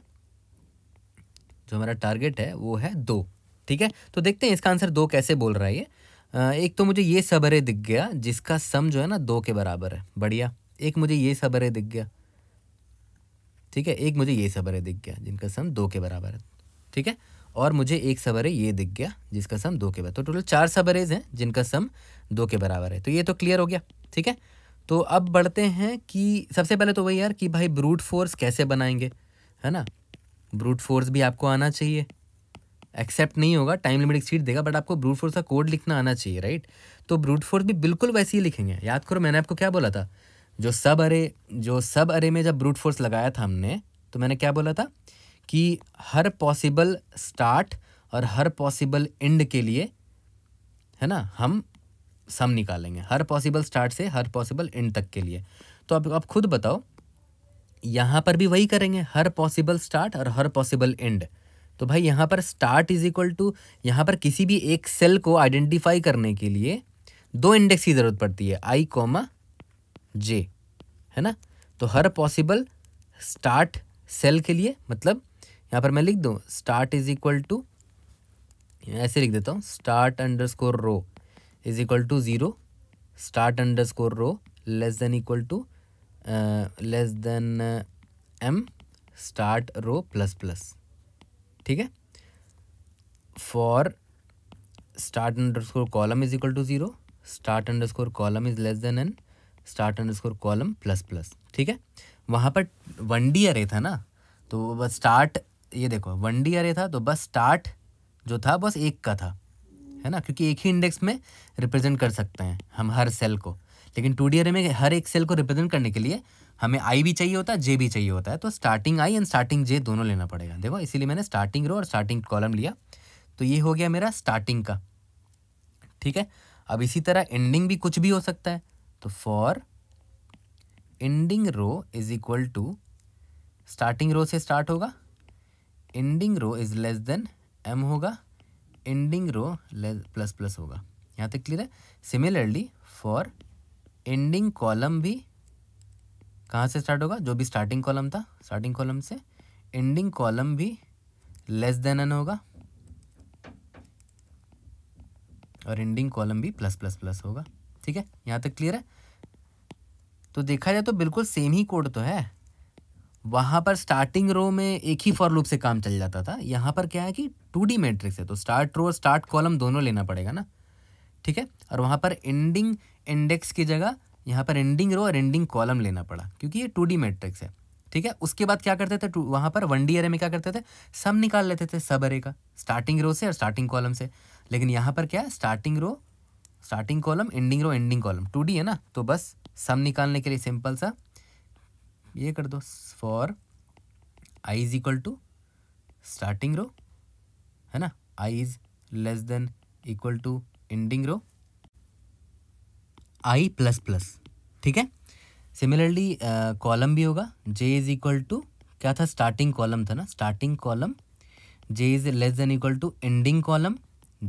जो हमारा टारगेट है वो है दो ठीक है तो देखते हैं इसका आंसर दो कैसे बोल रहा है ये एक तो मुझे ये सबरे दिख गया जिसका सम जो है ना दो के बराबर है बढ़िया एक मुझे ये सबरे दिख गया ठीक है एक मुझे ये सबर है दिख गया जिनका सम दो के बराबर है ठीक है और मुझे एक सबर है ये दिख गया जिसका सम दो के बराबर तो टोटल चार सबरेज हैं जिनका सम दो के बराबर है तो ये तो क्लियर हो गया ठीक है तो अब बढ़ते हैं कि सबसे पहले तो वही यार कि भाई ब्रूट फोर्स कैसे बनाएंगे है ना ब्रूट फोर्स भी आपको आना चाहिए एक्सेप्ट नहीं होगा टाइम लिमिट सीट देगा बट आपको ब्रूट फोर्स का कोड लिखना आना चाहिए राइट तो ब्रूट फोर्स भी बिल्कुल वैसे ही लिखेंगे याद करो मैंने आपको क्या बोला था जो सब अरे जो सब अरे में जब ब्रूट फोर्स लगाया था हमने तो मैंने क्या बोला था कि हर पॉसिबल स्टार्ट और हर पॉसिबल एंड के लिए है ना हम सम निकालेंगे हर पॉसिबल स्टार्ट से हर पॉसिबल एंड तक के लिए तो अब आप खुद बताओ यहाँ पर भी वही करेंगे हर पॉसिबल स्टार्ट और हर पॉसिबल एंड तो भाई यहाँ पर स्टार्ट इज इक्वल टू यहाँ पर किसी भी एक सेल को आइडेंटिफाई करने के लिए दो इंडेक्स की ज़रूरत पड़ती है आई कॉमा जे है ना तो हर पॉसिबल स्टार्ट सेल के लिए मतलब यहाँ पर मैं लिख दूँ स्टार्ट इज इक्वल टू ऐसे लिख देता हूँ start underscore row is equal to zero start underscore row less than equal to less than m start row plus plus ठीक है for start underscore column is equal to zero start underscore column is less than n start underscore column plus plus ठीक है वहाँ पर one D अरे था ना तो बस स्टार्ट ये देखो वन डी अरे था तो बस स्टार्ट जो था बस एक का था है ना क्योंकि एक ही इंडेक्स में रिप्रेजेंट कर सकते हैं हम हर सेल को लेकिन टू डी अरे में हर एक सेल को रिप्रेजेंट करने के लिए हमें आई भी चाहिए होता है जे भी चाहिए होता है तो starting i and starting j दोनों लेना पड़ेगा देखो इसीलिए मैंने स्टार्टिंग रो और स्टार्टिंग कॉलम लिया तो ये हो गया मेरा स्टार्टिंग का ठीक है अब इसी तरह एंडिंग भी कुछ भी हो सकता है तो for ending row is equal to starting row से स्टार्ट होगा ending row is less than m होगा एंडिंग रो प्लस प्लस होगा यहाँ तक क्लियर है सिमिलरली फॉर एंडिंग कॉलम भी कहाँ से स्टार्ट होगा जो भी स्टार्टिंग कॉलम था स्टार्टिंग कॉलम से एंडिंग कॉलम भी लेस देन एन होगा और एंडिंग कॉलम भी प्लस प्लस प्लस होगा ठीक है यहाँ तक क्लियर है तो देखा जाए तो बिल्कुल सेम ही कोड तो है वहाँ पर स्टार्टिंग रो में एक ही फॉर लूप से काम चल जाता था यहाँ पर क्या है कि टू डी मैट्रिक्स है तो स्टार्ट रो और स्टार्ट कॉलम दोनों लेना पड़ेगा ना ठीक है और वहाँ पर एंडिंग इंडेक्स की जगह यहाँ पर एंडिंग रो और एंडिंग कॉलम लेना पड़ा क्योंकि ये टू डी मैट्रिक्स है ठीक है उसके बाद क्या करते थे वहाँ पर वन डी एरे में क्या करते थे सब निकाल लेते थे सब एरे का स्टार्टिंग रो से और स्टार्टिंग कॉलम से लेकिन यहाँ पर क्या है starting row starting column ending row ending column two D है ना तो बस सम निकालने के लिए सिंपल सा ये कर दो for i is equal to starting row है ना i is less than equal to ending row i plus plus ठीक है सिमिलरली कॉलम भी होगा जे इज इक्वल टू क्या था स्टार्टिंग कॉलम था ना starting column j is less than equal to ending column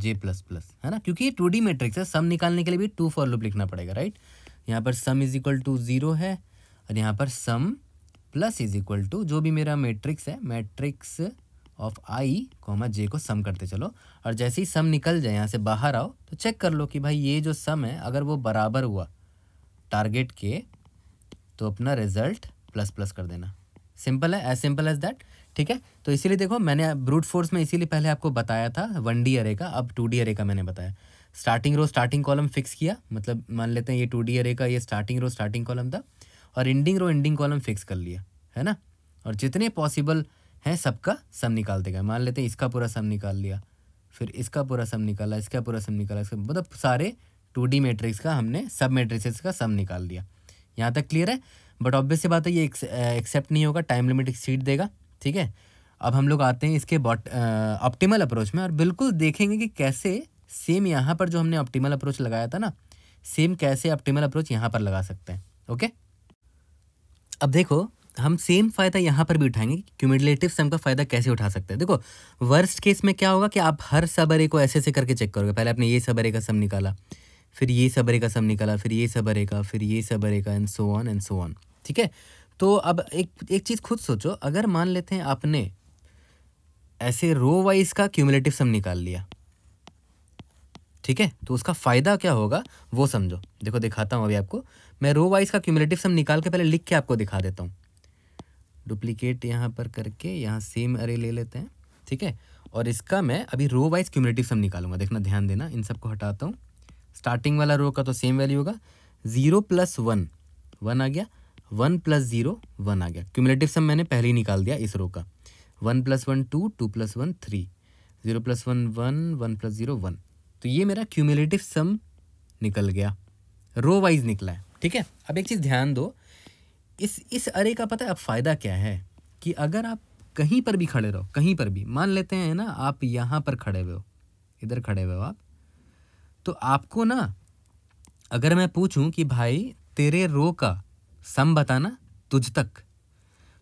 j plus plus है ना क्योंकि ये टू डी मेट्रिक्स है सम निकालने के लिए भी टू फॉर लूप लिखना पड़ेगा राइट right? यहाँ पर sum is equal to zero है और यहाँ पर sum plus is equal to जो भी मेरा मैट्रिक्स है matrix of i comma j को सम करते चलो और जैसे ही सम निकल जाए यहाँ से बाहर आओ तो चेक कर लो कि भाई ये जो सम है अगर वो बराबर हुआ टारगेट के तो अपना रिजल्ट प्लस प्लस कर देना सिंपल है एज सिंपल एज दैट ठीक है तो इसीलिए देखो मैंने ब्रूट फोर्स में इसीलिए पहले आपको बताया था वन डी अरे का अब टू डी अरे का मैंने बताया starting row starting column fix किया मतलब मान लेते हैं ये टू डी अरे का ये स्टार्टिंग रो स्टार्टिंग कॉलम था और ending row ending column fix कर लिया है ना और जितने पॉसिबल हैं सबका सम निकाल देगा मान लेते हैं इसका पूरा सम निकाल लिया फिर इसका पूरा सम निकाला इसका पूरा सम निकाला इसका मतलब सारे टू डी मेट्रिक्स का हमने सब मेट्रिक्स का सम निकाल दिया यहाँ तक क्लियर है बट ऑब्वियस बात है ये एक्सेप्ट नहीं होगा टाइम लिमिट सीट देगा ठीक है अब हम लोग आते हैं इसके बॉट ऑप्टिमल अप्रोच में और बिल्कुल देखेंगे कि कैसे सेम यहाँ पर जो हमने ऑप्टिमल अप्रोच लगाया था ना सेम कैसे ऑप्टिमल अप्रोच यहाँ पर लगा सकते हैं ओके अब देखो हम सेम फ़ायदा यहाँ पर भी उठाएंगे क्यूमिलेटिव सम का फ़ायदा कैसे उठा सकते हैं देखो वर्स्ट केस में क्या होगा कि आप हर सब अरे को ऐसे ऐसे करके चेक करोगे पहले आपने ये सब अरे का सम निकाला फिर ये सब अरे का सम निकाला फिर ये सब अरे का फिर ये सब अरे का and so on and so on ठीक है तो अब एक एक चीज़ खुद सोचो अगर मान लेते हैं आपने ऐसे रो वाइज का क्यूमिलेटिव सम निकाल लिया ठीक है तो उसका फ़ायदा क्या होगा वो समझो देखो दिखाता हूँ अभी आपको मैं रो वाइज का क्यूमुलेटिव सम निकाल के पहले लिख के आपको दिखा देता हूँ डुप्लीकेट यहाँ पर करके यहाँ सेम अरे ले लेते हैं ठीक है और इसका मैं अभी रो वाइज क्यूमुलेटिव सम निकालूंगा देखना ध्यान देना इन सबको हटाता हूँ स्टार्टिंग वाला रो का तो सेम वैल्यू होगा ज़ीरो प्लस वन वन आ गया वन प्लस ज़ीरो वन आ गया क्यूमुलेटिव सम मैंने पहले ही निकाल दिया इस रो का one plus one two two plus one three zero plus one one one plus zero one तो ये मेरा क्यूमुलेटिव सम निकल गया रो वाइज निकला है ठीक है अब एक चीज़ ध्यान दो इस इस अरे का पता है अब फ़ायदा क्या है कि अगर आप कहीं पर भी खड़े रहो कहीं पर भी मान लेते हैं ना आप यहाँ पर खड़े हुए हो इधर खड़े हुए हो आप तो आपको ना अगर मैं पूछूं कि भाई तेरे रो का सम बताना तुझ तक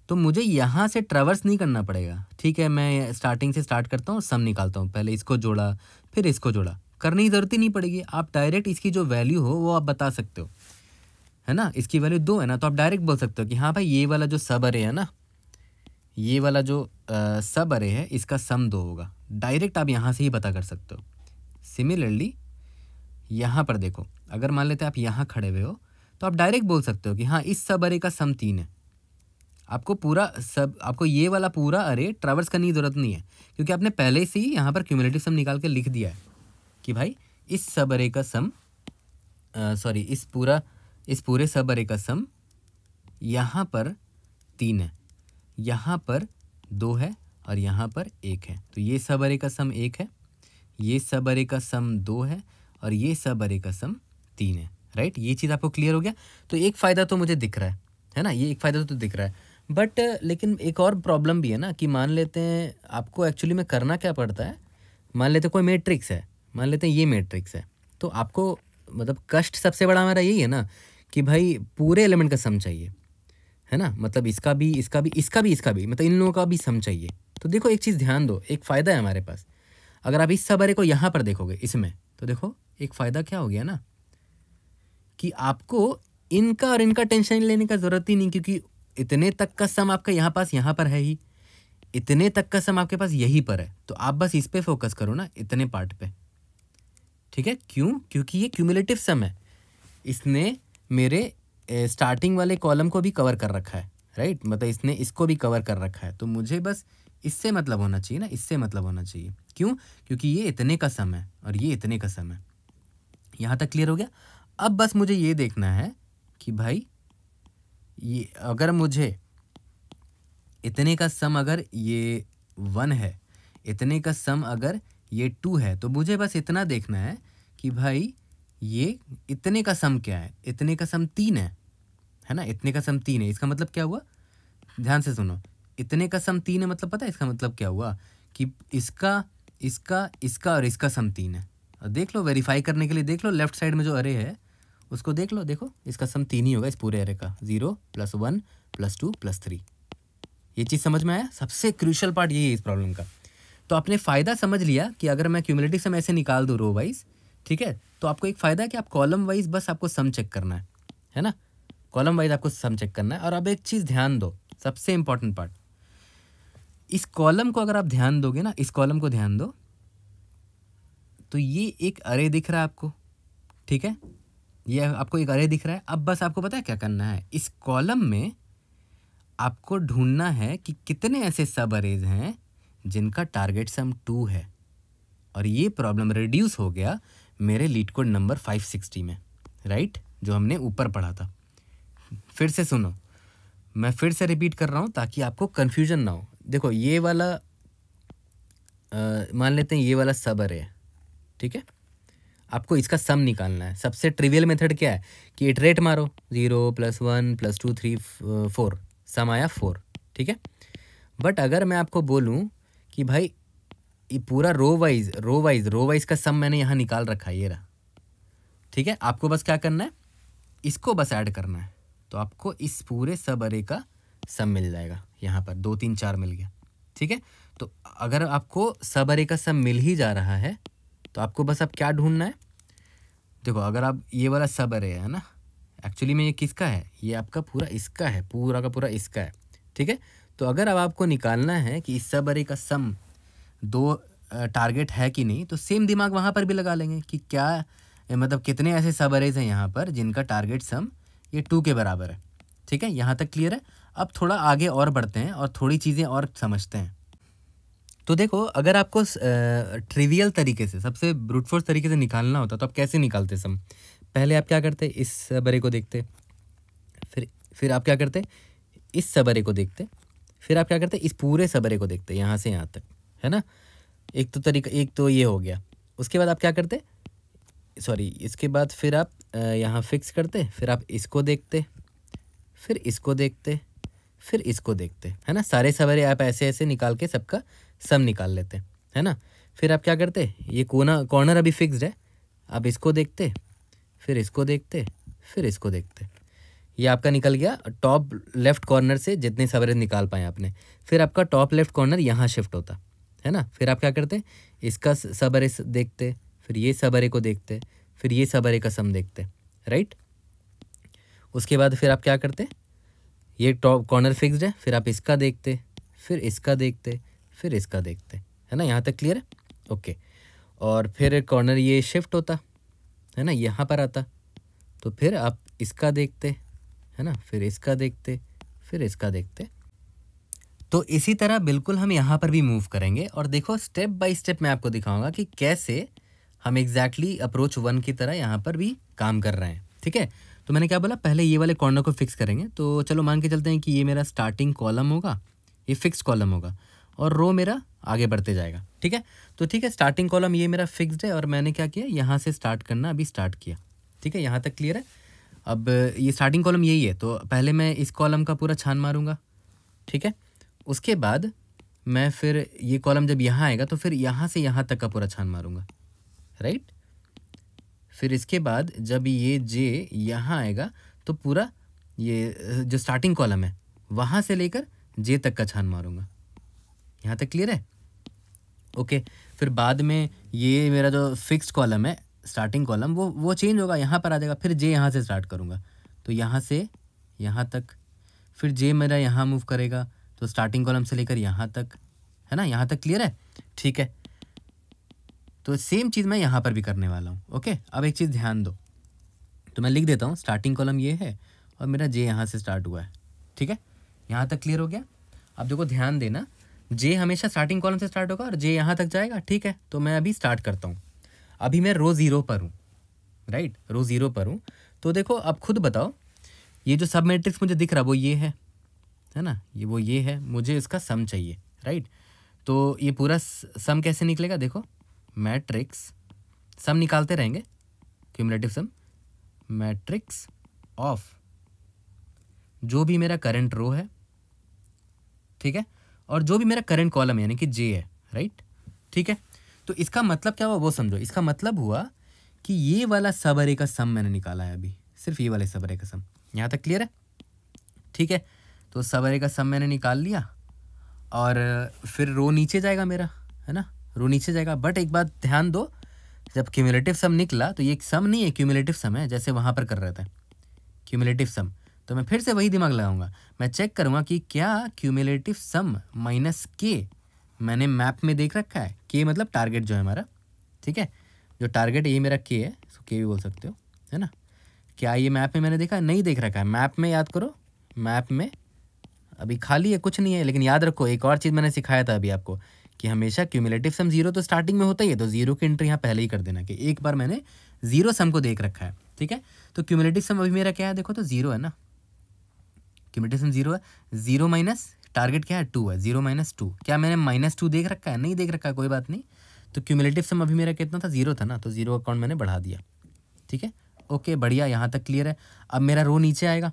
तो मुझे यहाँ से ट्रेवर्स नहीं करना पड़ेगा ठीक है मैं स्टार्टिंग से स्टार्ट करता हूँ सम निकालता हूँ पहले इसको जोड़ा फिर इसको जोड़ा करने की ज़रूरत ही नहीं पड़ेगी आप डायरेक्ट इसकी जो वैल्यू हो वो आप बता सकते हो है ना इसकी वैल्यू दो है ना तो आप डायरेक्ट बोल सकते हो कि हाँ भाई ये वाला जो सब अरे है ना ये वाला जो आ, सब अरे है इसका सम दो होगा डायरेक्ट आप यहाँ से ही पता कर सकते हो सिमिलरली यहाँ पर देखो अगर मान लेते आप यहाँ खड़े हुए हो तो आप डायरेक्ट बोल सकते हो कि हाँ इस सब अरे का सम तीन है आपको पूरा सब आपको ये वाला पूरा अरे ट्रैवर्स करने की ज़रूरत नहीं है क्योंकि आपने पहले से ही यहाँ पर क्यूमुलेटिव सम निकाल के लिख दिया है कि भाई इस सब अरे का सम सॉरी इस पूरा इस पूरे सब अरे का सम यहाँ पर तीन है यहाँ पर दो है और यहाँ पर एक है तो ये सब अरे का सम एक है ये सब अरे का सम दो है और ये सब अरे का सम तीन है राइट ये चीज़ आपको क्लियर हो गया तो एक फ़ायदा तो मुझे दिख रहा है है ना ये एक फ़ायदा तो दिख रहा है बट लेकिन एक और प्रॉब्लम भी है ना कि मान लेते हैं आपको एक्चुअली में करना क्या पड़ता है मान लेते कोई मेट्रिक्स है मान लेते हैं ये मैट्रिक्स है तो आपको मतलब कष्ट सबसे बड़ा हमारा यही है ना कि भाई पूरे एलिमेंट का सम चाहिए है ना मतलब इसका भी इसका भी इसका भी इसका भी मतलब इन लोगों का भी सम चाहिए तो देखो एक चीज़ ध्यान दो एक फ़ायदा है हमारे पास अगर आप इस सबरे को यहाँ पर देखोगे इसमें तो देखो एक फ़ायदा क्या हो गया ना कि आपको इनका और इनका टेंशन लेने का ज़रूरत ही नहीं क्योंकि इतने तक का सम आपका यहाँ पास यहाँ पर है ही इतने तक का सम आपके पास यहीं पर है तो आप बस इस पर फोकस करो ना इतने पार्ट पर ठीक है क्यों क्योंकि ये क्यूमुलेटिव सम है इसने मेरे स्टार्टिंग वाले कॉलम को भी कवर कर रखा है राइट मतलब इसने इसको भी कवर कर रखा है तो मुझे बस इससे मतलब होना चाहिए ना इससे मतलब होना चाहिए क्यों क्योंकि ये इतने का सम है और ये इतने का सम है यहाँ तक क्लियर हो गया अब बस मुझे ये देखना है कि भाई ये अगर मुझे इतने का सम अगर ये वन है इतने का सम अगर ये टू है तो मुझे बस इतना देखना है कि भाई ये इतने का सम क्या है इतने का सम तीन है है ना इतने का सम तीन है इसका मतलब क्या हुआ ध्यान से सुनो इतने का सम तीन है मतलब पता है इसका मतलब क्या हुआ कि इसका इसका इसका और इसका सम तीन है और देख लो वेरीफाई करने के लिए देख लो लेफ्ट साइड में जो अरे है उसको देख लो देखो इसका सम तीन ही होगा इस पूरे अरे का zero plus one plus two plus three ये चीज़ समझ में आया सबसे क्रूशल पार्ट यही है इस प्रॉब्लम का तो आपने फ़ायदा समझ लिया कि अगर मैं क्यूमुलेटिव सम ऐसे निकाल दूँ रो वाइज़ ठीक है तो आपको एक फ़ायदा है कि आप कॉलम वाइज बस आपको सम चेक करना है है ना कॉलम वाइज आपको सम चेक करना है और अब एक चीज़ ध्यान दो सबसे इंपॉर्टेंट पार्ट इस कॉलम को अगर आप ध्यान दोगे ना इस कॉलम को ध्यान दो तो ये एक अरे दिख रहा है आपको ठीक है ये आपको एक अरे दिख रहा है अब बस आपको पता है क्या करना है इस कॉलम में आपको ढूंढना है कि कितने ऐसे सब अरेज हैं जिनका टारगेट सम टू है और ये प्रॉब्लम रिड्यूस हो गया मेरे लीड कोड नंबर 560 में राइट जो हमने ऊपर पढ़ा था फिर से सुनो मैं फिर से रिपीट कर रहा हूँ ताकि आपको कन्फ्यूजन ना हो देखो ये वाला मान लेते हैं ये वाला सब अरे है ठीक है आपको इसका सम निकालना है सबसे ट्रिवियल मेथड क्या है कि इटरेट मारो zero plus one plus two three four sum आया फोर ठीक है बट अगर मैं आपको बोलूँ कि भाई ये पूरा row wise row wise row wise का सम मैंने यहाँ निकाल रखा है ये रहा ठीक है आपको बस क्या करना है इसको बस ऐड करना है तो आपको इस पूरे सब अरे का सम मिल जाएगा यहाँ पर दो तीन चार मिल गया ठीक है तो अगर आपको सब अरे का सम मिल ही जा रहा है तो आपको बस अब क्या ढूंढना है देखो अगर आप ये वाला सब अरे है ना एक्चुअली में ये किसका है ये आपका पूरा इसका है पूरा का पूरा इसका है ठीक है तो अगर अब आपको निकालना है कि इस सब अरे का सम दो टारगेट है कि नहीं तो सेम दिमाग वहाँ पर भी लगा लेंगे कि क्या मतलब कितने ऐसे सब अरेज हैं यहाँ पर जिनका टारगेट सम ये टू के बराबर है ठीक है यहाँ तक क्लियर है अब थोड़ा आगे और बढ़ते हैं और थोड़ी चीज़ें और समझते हैं तो देखो अगर आपको ट्रिवियल तरीके से सबसे ब्रूटफोर्स तरीके से निकालना होता तो आप कैसे निकालते सम पहले आप क्या करते इस सबरे को देखते फिर फिर आप क्या करते इस सबरे को देखते फिर आप क्या करते इस पूरे सबरे को देखते यहाँ से यहाँ तक है ना एक तो तरीका एक तो ये हो गया उसके बाद आप क्या करते सॉरी इसके बाद फिर आप यहाँ फिक्स करते फिर आप इसको देखते फिर इसको देखते फिर इसको देखते है ना सारे सवेरे आप ऐसे ऐसे निकाल के सबका सम निकाल लेते है ना फिर आप क्या करते ये कोना कॉर्नर अभी फिक्स्ड है आप इसको देखते फिर इसको देखते फिर इसको देखते ये आपका निकल गया टॉप लेफ्ट कॉर्नर से जितने सवेरे निकाल पाए आपने फिर आपका टॉप लेफ्ट कॉर्नर यहाँ शिफ्ट होता है ना फिर आप क्या करते इसका सब अरे देखते फिर ये सब अरे को देखते फिर ये सब अरे का सम देखते राइट उसके बाद फिर आप क्या करते ये टॉप कॉर्नर फिक्स्ड है फिर आप इसका देखते फिर इसका देखते फिर इसका देखते है ना यहाँ तक क्लियर है ओके और फिर कॉर्नर ये शिफ्ट होता है ना यहाँ पर आता तो फिर आप इसका देखते है ना फिर इसका देखते फिर इसका देखते तो इसी तरह बिल्कुल हम यहाँ पर भी मूव करेंगे और देखो स्टेप बाय स्टेप मैं आपको दिखाऊंगा कि कैसे हम एग्जैक्टली अप्रोच वन की तरह यहाँ पर भी काम कर रहे हैं ठीक है तो मैंने क्या बोला पहले ये वाले कॉर्नर को फिक्स करेंगे तो चलो मान के चलते हैं कि ये मेरा स्टार्टिंग कॉलम होगा ये फिक्स कॉलम होगा और रो मेरा आगे बढ़ते जाएगा ठीक है तो ठीक है स्टार्टिंग कॉलम ये मेरा फिक्स्ड है और मैंने क्या किया यहाँ से स्टार्ट करना अभी स्टार्ट किया ठीक है यहाँ तक क्लियर है अब ये स्टार्टिंग कॉलम यही है तो पहले मैं इस कॉलम का पूरा छान मारूंगा ठीक है उसके बाद मैं फिर ये कॉलम जब यहाँ आएगा तो फिर यहाँ से यहाँ तक का पूरा छान मारूँगा राइट फिर इसके बाद जब ये जे यहाँ आएगा तो पूरा ये जो स्टार्टिंग कॉलम है वहाँ से लेकर जे तक का छान मारूँगा यहाँ तक क्लियर है ओके फिर बाद में ये मेरा जो फिक्स्ड कॉलम है स्टार्टिंग कॉलम वो वो चेंज होगा यहाँ पर आ जाएगा फिर जे यहाँ से स्टार्ट करूँगा तो यहाँ से यहाँ तक फिर जे मेरा यहाँ मूव करेगा तो स्टार्टिंग कॉलम से लेकर यहाँ तक है ना यहाँ तक क्लियर है ठीक है तो सेम चीज़ मैं यहाँ पर भी करने वाला हूँ ओके अब एक चीज़ ध्यान दो तो मैं लिख देता हूँ स्टार्टिंग कॉलम ये है और मेरा जे यहाँ से स्टार्ट हुआ है ठीक है यहाँ तक क्लियर हो गया अब देखो ध्यान देना जे हमेशा स्टार्टिंग कॉलम से स्टार्ट होगा और जे यहाँ तक जाएगा ठीक है तो मैं अभी स्टार्ट करता हूँ अभी मैं रो ज़ीरो पर हूँ राइट रो ज़ीरो पर हूँ तो देखो अब खुद बताओ ये जो सब मैट्रिक्स मुझे दिख रहा वो ये है है ना ये वो ये है मुझे इसका सम चाहिए राइट तो ये पूरा सम कैसे निकलेगा देखो मैट्रिक्स सम निकालते रहेंगे क्यूमलेटिव सम मैट्रिक्स ऑफ जो भी मेरा करंट रो है ठीक है और जो भी मेरा करंट कॉलम यानी कि जे है राइट ठीक है तो इसका मतलब क्या हुआ वो समझो इसका मतलब हुआ कि ये वाला सबरे का सम मैंने निकाला है अभी सिर्फ ये वाले सबरे का सम यहाँ तक क्लियर है ठीक है तो सवेरे का सब मैंने निकाल लिया और फिर रो नीचे जाएगा मेरा है ना रो नीचे जाएगा बट एक बात ध्यान दो जब क्यूमुलेटिव सम निकला तो ये सम नहीं है क्यूमुलेटिव सम है जैसे वहाँ पर कर रहे थे क्यूमुलेटिव सम तो मैं फिर से वही दिमाग लगाऊंगा मैं चेक करूँगा कि क्या क्यूमुलेटिव सम माइनस के मैंने मैप में देख रखा है के मतलब टारगेट जो है हमारा ठीक है जो टारगेट ये मेरा के है सो के भी बोल सकते हो है ना क्या ये मैप में मैंने देखा नहीं देख रखा है मैप में याद करो मैप में अभी खाली है कुछ नहीं है लेकिन याद रखो एक और चीज़ मैंने सिखाया था अभी आपको कि हमेशा क्यूमुलेटिव सम जीरो तो स्टार्टिंग में होता ही है तो जीरो की एंट्री यहाँ पहले ही कर देना कि एक बार मैंने जीरो सम को देख रखा है ठीक है तो क्यूमुलेटिव सम अभी मेरा क्या है देखो तो जीरो है ना क्यूमुलेटिव सम जीरो है जीरो माइनस टारगेट क्या है टू है जीरो माइनस टू क्या मैंने माइनस टू देख रखा है नहीं देख रखा है कोई बात नहीं तो क्यूमुलेटिव सम अभी मेरा कितना था जीरो था ना तो जीरो अकाउंट मैंने बढ़ा दिया ठीक है ओके बढ़िया यहाँ तक क्लियर है अब मेरा रो नीचे आएगा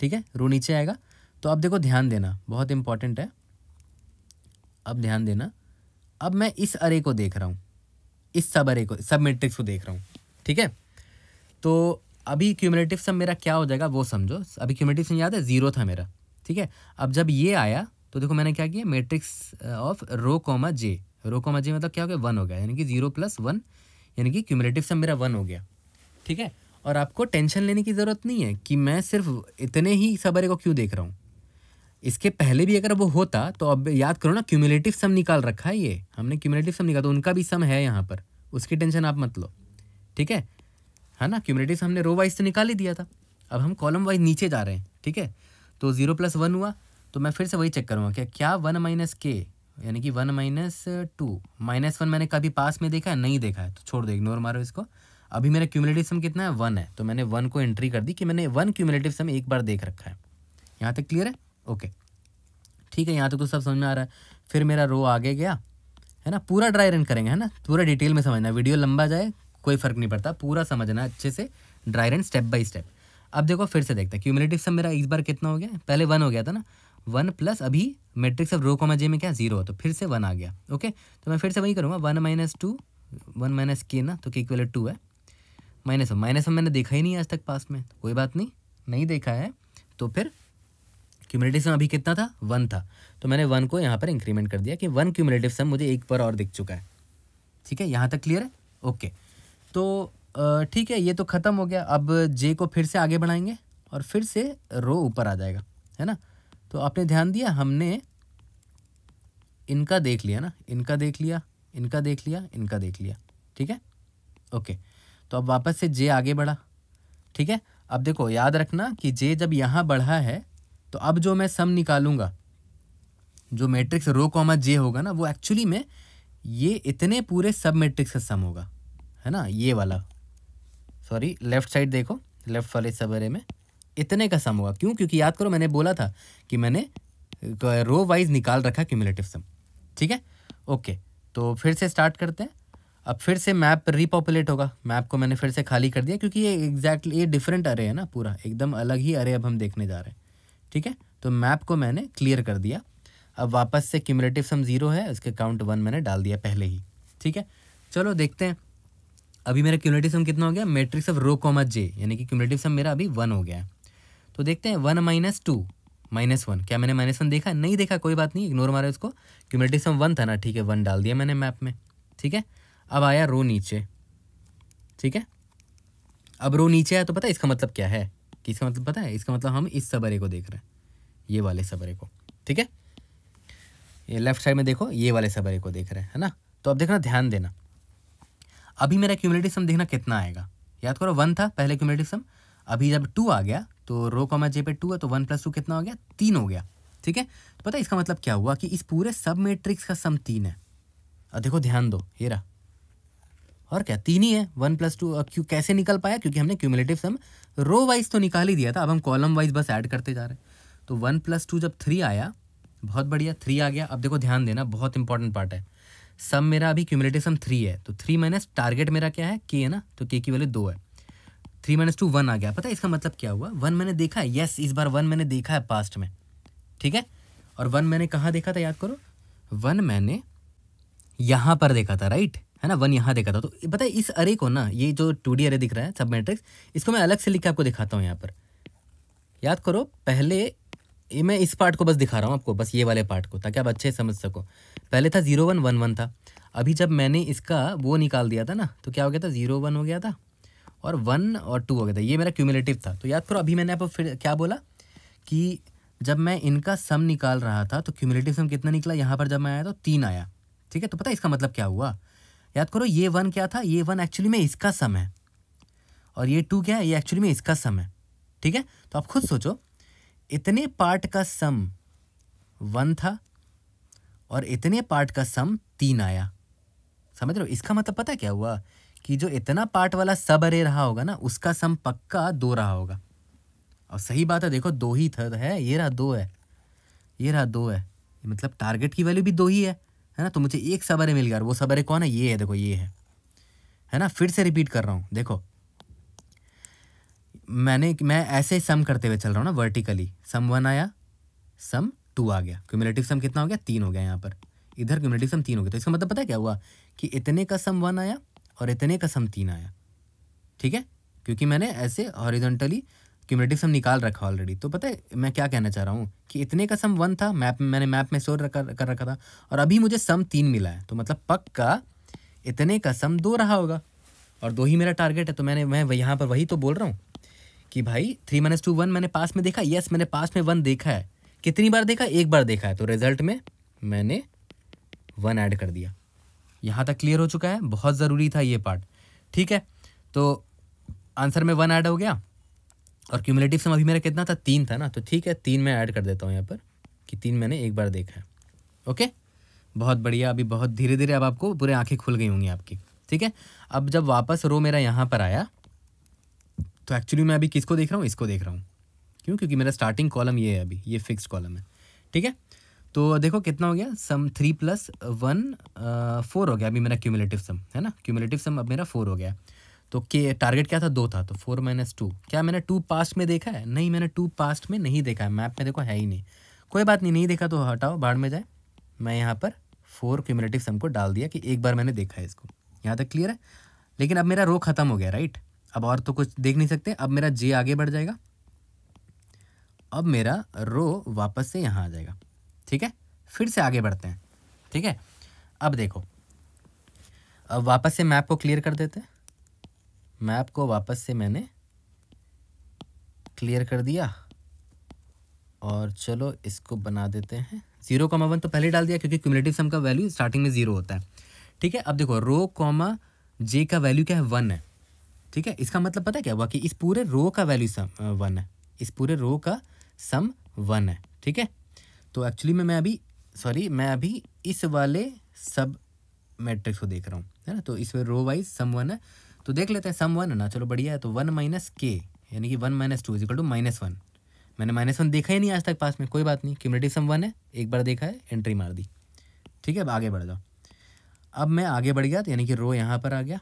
ठीक है रो नीचे आएगा तो अब देखो ध्यान देना बहुत इंपॉर्टेंट है अब ध्यान देना अब मैं इस अरे को देख रहा हूँ इस सब अरे को सब मेट्रिक्स को देख रहा हूँ ठीक है तो अभी क्यूमरेटिव सम मेरा क्या हो जाएगा वो समझो अभी क्यूमरेटिव सम याद है ज़ीरो था मेरा ठीक है अब जब ये आया तो देखो मैंने क्या किया matrix of row comma j row comma j मतलब क्या हो गया वन हो गया यानी कि जीरो प्लस वन यानी कि क्यूमरेटिव सम मेरा वन हो गया ठीक है और आपको टेंशन लेने की ज़रूरत नहीं है कि मैं सिर्फ इतने ही सबरे को क्यों देख रहा हूँ इसके पहले भी अगर वो होता तो अब याद करो ना क्यूमुलेटिव सम निकाल रखा है ये हमने क्यूमुलेटिव सम निकाला तो उनका भी सम है यहाँ पर उसकी टेंशन आप मत लो ठीक है है हाँ ना क्यूमुलेटिव सम हमने रो वाइज तो निकाल ही दिया था अब हम कॉलम वाइज नीचे जा रहे हैं ठीक है तो ज़ीरो प्लस वन हुआ तो मैं फिर से वही चेक करूँगा क्या क्या वन माइनस के यानी कि one minus two minus one मैंने कभी पास में देखा है नहीं देखा है तो छोड़ दो इग्नोर मारो इसको अभी मेरा क्यूमुलेटिव सम कितना है वन है तो मैंने वन को एंट्री कर दी कि मैंने वन क्यूमुलेटिव सम एक बार देख रखा है यहाँ तक क्लियर है ओके ठीक है यहाँ तक तो सब समझ में आ रहा है फिर मेरा रो आगे गया है ना पूरा ड्राई रन करेंगे है ना पूरा डिटेल में समझना वीडियो लंबा जाए कोई फ़र्क नहीं पड़ता पूरा समझना अच्छे से dry run step by step अब देखो फिर से देखते हैं क्यूमिलेटिव सब मेरा इस बार कितना हो गया पहले वन हो गया था ना वन प्लस अभी मैट्रिक्स ऑफ रो को मजे में क्या जीरो हो तो फिर से वन आ गया ओके तो मैं फिर से वही करूँगा one minus two one minus k ना तो के इक्वल टू है माइनस वन माइनस वन मैंने देखा ही नहीं आज तक पास में कोई बात नहीं नहीं देखा है तो फिर क्यूमलेटिव सम अभी कितना था वन था तो मैंने वन को यहाँ पर इंक्रीमेंट कर दिया कि वन क्यूमलेटिव सम मुझे एक पर और दिख चुका है ठीक है यहाँ तक क्लियर है ओके तो ठीक है ये तो ख़त्म हो गया अब जे को फिर से आगे बढ़ाएंगे और फिर से रो ऊपर आ जाएगा है ना तो आपने ध्यान दिया हमने इनका देख लिया ना इनका देख लिया इनका देख लिया इनका देख लिया ठीक है ओके तो अब वापस से जे आगे बढ़ा ठीक है अब देखो याद रखना कि जे जब यहाँ बढ़ा है तो अब जो मैं सम निकालूंगा जो मैट्रिक्स रो कॉमा जे होगा ना वो एक्चुअली में ये इतने पूरे सब मैट्रिक्स का सम होगा है ना ये वाला सॉरी लेफ्ट साइड देखो लेफ्ट वाले सब एरे में इतने का सम होगा क्यों क्योंकि याद करो मैंने बोला था कि मैंने रो वाइज निकाल रखा क्यूमुलेटिव सम ठीक है ओके तो फिर से स्टार्ट करते हैं अब फिर से मैप रिपॉपुलेट होगा मैप को मैंने फिर से खाली कर दिया क्योंकि ये एग्जैक्टली ये डिफरेंट अरे है ना पूरा एकदम अलग ही अरे अब हम देखने जा रहे हैं ठीक है तो मैप को मैंने क्लियर कर दिया अब वापस से क्यूमरेटिव सम ज़ीरो है उसके काउंट वन मैंने डाल दिया पहले ही ठीक है चलो देखते हैं अभी मेरा क्यूमरेटिव सम कितना हो गया matrix of row comma j यानी कि क्यूमरेटिव सम मेरा अभी वन हो गया है तो देखते हैं one minus two minus one क्या मैंने माइनस वन देखा नहीं देखा कोई बात नहीं इग्नोर मारा उसको क्यूमरेटिव सम वन था ना ठीक है वन डाल दिया मैंने मैप में ठीक है अब आया रो नीचे ठीक है अब रो नीचे आया तो पता है इसका मतलब क्या है इसका मतलब पता है इसका मतलब हम इस सबरे को देख रहे हैं ये वाले सबरे को ठीक है ये लेफ्ट साइड में देखो ये वाले सबरे को देख रहे हैं है ना तो अब देखना ध्यान देना अभी मेरा क्यूमलेटिव सम देखना कितना आएगा याद करो वन था पहले क्यूमलेटिव सम अभी जब टू आ गया तो रो कॉमा जे पे टू है तो वन प्लस टू कितना हो गया तीन हो गया ठीक है तो पता है इसका मतलब क्या हुआ कि इस पूरे सब मेट्रिक्स का सम तीन है और देखो ध्यान दो हेरा और क्या तीन ही है वन प्लस टू क्यों कैसे निकल पाया क्योंकि हमने क्यूमुलेटिव सम रो वाइज तो निकाल ही दिया था अब हम कॉलम वाइज बस ऐड करते जा रहे हैं तो वन प्लस टू जब थ्री आया बहुत बढ़िया थ्री आ गया अब देखो ध्यान देना बहुत इंपॉर्टेंट पार्ट है सम मेरा अभी क्यूमुलेटिव सम थ्री है तो थ्री माइनस टारगेट मेरा क्या है के है ना तो के की वाले दो है थ्री माइनस टू वन आ गया पता है इसका मतलब क्या हुआ वन मैंने देखा है यस इस बार वन मैंने देखा है पास्ट में ठीक है और वन मैंने कहाँ देखा था याद करो वन मैंने यहाँ पर देखा था राइट है ना वन यहाँ देखा था तो पता है इस अरे को ना ये जो टू डी अरे दिख रहा है सब मैट्रिक्स इसको मैं अलग से लिख के आपको दिखाता हूँ यहाँ पर याद करो पहले ये मैं इस पार्ट को बस दिखा रहा हूँ आपको बस ये वाले पार्ट को ताकि आप अच्छे समझ सको पहले था ज़ीरो वन वन वन था अभी जब मैंने इसका वो निकाल दिया था ना तो क्या हो गया था ज़ीरो वन हो गया था और वन और टू हो गया था ये मेरा क्यूमुलेटिव था तो याद करो अभी मैंने आपको फिर क्या बोला कि जब मैं इनका सम निकाल रहा था तो क्यूमुलेटिव सम कितना निकला यहाँ पर जब मैं आया तो तीन आया ठीक है तो पता है इसका मतलब क्या हुआ याद करो ये वन क्या था ये वन एक्चुअली में इसका सम है और ये टू क्या है ये एक्चुअली में इसका सम है ठीक है तो आप खुद सोचो इतने पार्ट का सम वन था और इतने पार्ट का सम तीन आया समझ रहे हो इसका मतलब पता क्या हुआ कि जो इतना पार्ट वाला सब अरे रहा होगा ना उसका सम पक्का दो रहा होगा और सही बात है देखो दो ही था है ये रहा दो है ये रहा दो है मतलब टारगेट की वैल्यू भी दो ही है है ना तो मुझे एक सबरे मिल गया वो सबरे कौन है ये है देखो ये है है ना फिर से रिपीट कर रहा हूँ देखो मैंने मैं ऐसे ही सम करते हुए चल रहा हूँ ना वर्टिकली सम वन आया सम टू आ गया क्यूमुलेटिव सम कितना हो गया तीन हो गया यहाँ पर इधर क्यूमुलेटिव सम तीन हो गया तो इसका मतलब पता क्या हुआ कि इतने का सम वन आया और इतने का सम तीन आया ठीक है क्योंकि मैंने ऐसे हॉरिजेंटली क्यूमरेटिव सम निकाल रखा ऑलरेडी तो पता है मैं क्या कहना चाह रहा हूँ कि इतने का सम वन था मैप मैंने मैप में स्टोर कर रखा था और अभी मुझे सम तीन मिला है तो मतलब पक्का इतने का सम दो रहा होगा और दो ही मेरा टारगेट है तो मैंने मैं यहाँ पर वही तो बोल रहा हूँ कि भाई थ्री माइनस टू वन मैंने पास में देखा यस मैंने पास में वन देखा है कितनी बार देखा एक बार देखा है तो रिजल्ट में मैंने वन ऐड कर दिया यहाँ तक क्लियर हो चुका है बहुत ज़रूरी था ये पार्ट ठीक है तो आंसर में वन ऐड हो गया और क्यूमलेटिव सम अभी मेरा कितना था तीन था ना तो ठीक है तीन मैं ऐड कर देता हूँ यहाँ पर कि तीन मैंने एक बार देखा है ओके बहुत बढ़िया अभी बहुत धीरे धीरे अब आपको पूरे आंखें खुल गई होंगी आपकी ठीक है अब जब वापस रो मेरा यहाँ पर आया तो एक्चुअली मैं अभी किसको देख रहा हूँ इसको देख रहा हूँ क्यों क्योंकि मेरा स्टार्टिंग कॉलम ये है अभी ये फिक्स कॉलम है ठीक है तो देखो कितना हो गया sum three plus one four हो गया अभी मेरा क्यूमलेटिव सम है ना क्यूमलेटिव सम अब मेरा फोर हो गया तो के टारगेट क्या था दो था तो फोर माइनस टू क्या मैंने टू पास्ट में देखा है नहीं मैंने टू पास्ट में नहीं देखा है मैप में देखो है ही नहीं कोई बात नहीं नहीं देखा तो हटाओ बाढ़ में जाए मैं यहाँ पर फोर क्यूमुलेटिव सम को डाल दिया कि एक बार मैंने देखा है इसको यहाँ तक क्लियर है लेकिन अब मेरा रो खत्म हो गया राइट अब और तो कुछ देख नहीं सकते अब मेरा जे आगे बढ़ जाएगा अब मेरा रो वापस से यहाँ आ जाएगा ठीक है फिर से आगे बढ़ते हैं ठीक है अब देखो अब वापस से मैप को क्लियर कर देते हैं मैप को वापस से मैंने क्लियर कर दिया और चलो इसको बना देते हैं जीरो कॉमा वन तो पहले डाल दिया क्योंकि क्यूमलेटिव सम का वैल्यू स्टार्टिंग में ज़ीरो होता है ठीक है अब देखो रो कॉमा जे का वैल्यू क्या है वन है ठीक है इसका मतलब पता क्या हुआ कि इस पूरे रो का वैल्यू सम वन है इस पूरे रो का सम वन है ठीक है तो एक्चुअली में मैं अभी सॉरी मैं अभी इस वाले सब मैट्रिक्स को देख रहा हूँ है ना तो इसमें रो वाइज सम वन है तो देख लेते हैं सम वन है ना चलो बढ़िया है तो वन माइनस के यानी कि one minus two is equal two minus one मैंने माइनस वन देखा ही नहीं आज तक पास में कोई बात नहीं क्यूमरेटिव सम वन है एक बार देखा है एंट्री मार दी ठीक है अब आगे बढ़ जाओ अब मैं आगे बढ़ गया तो यानी कि रो यहाँ पर आ गया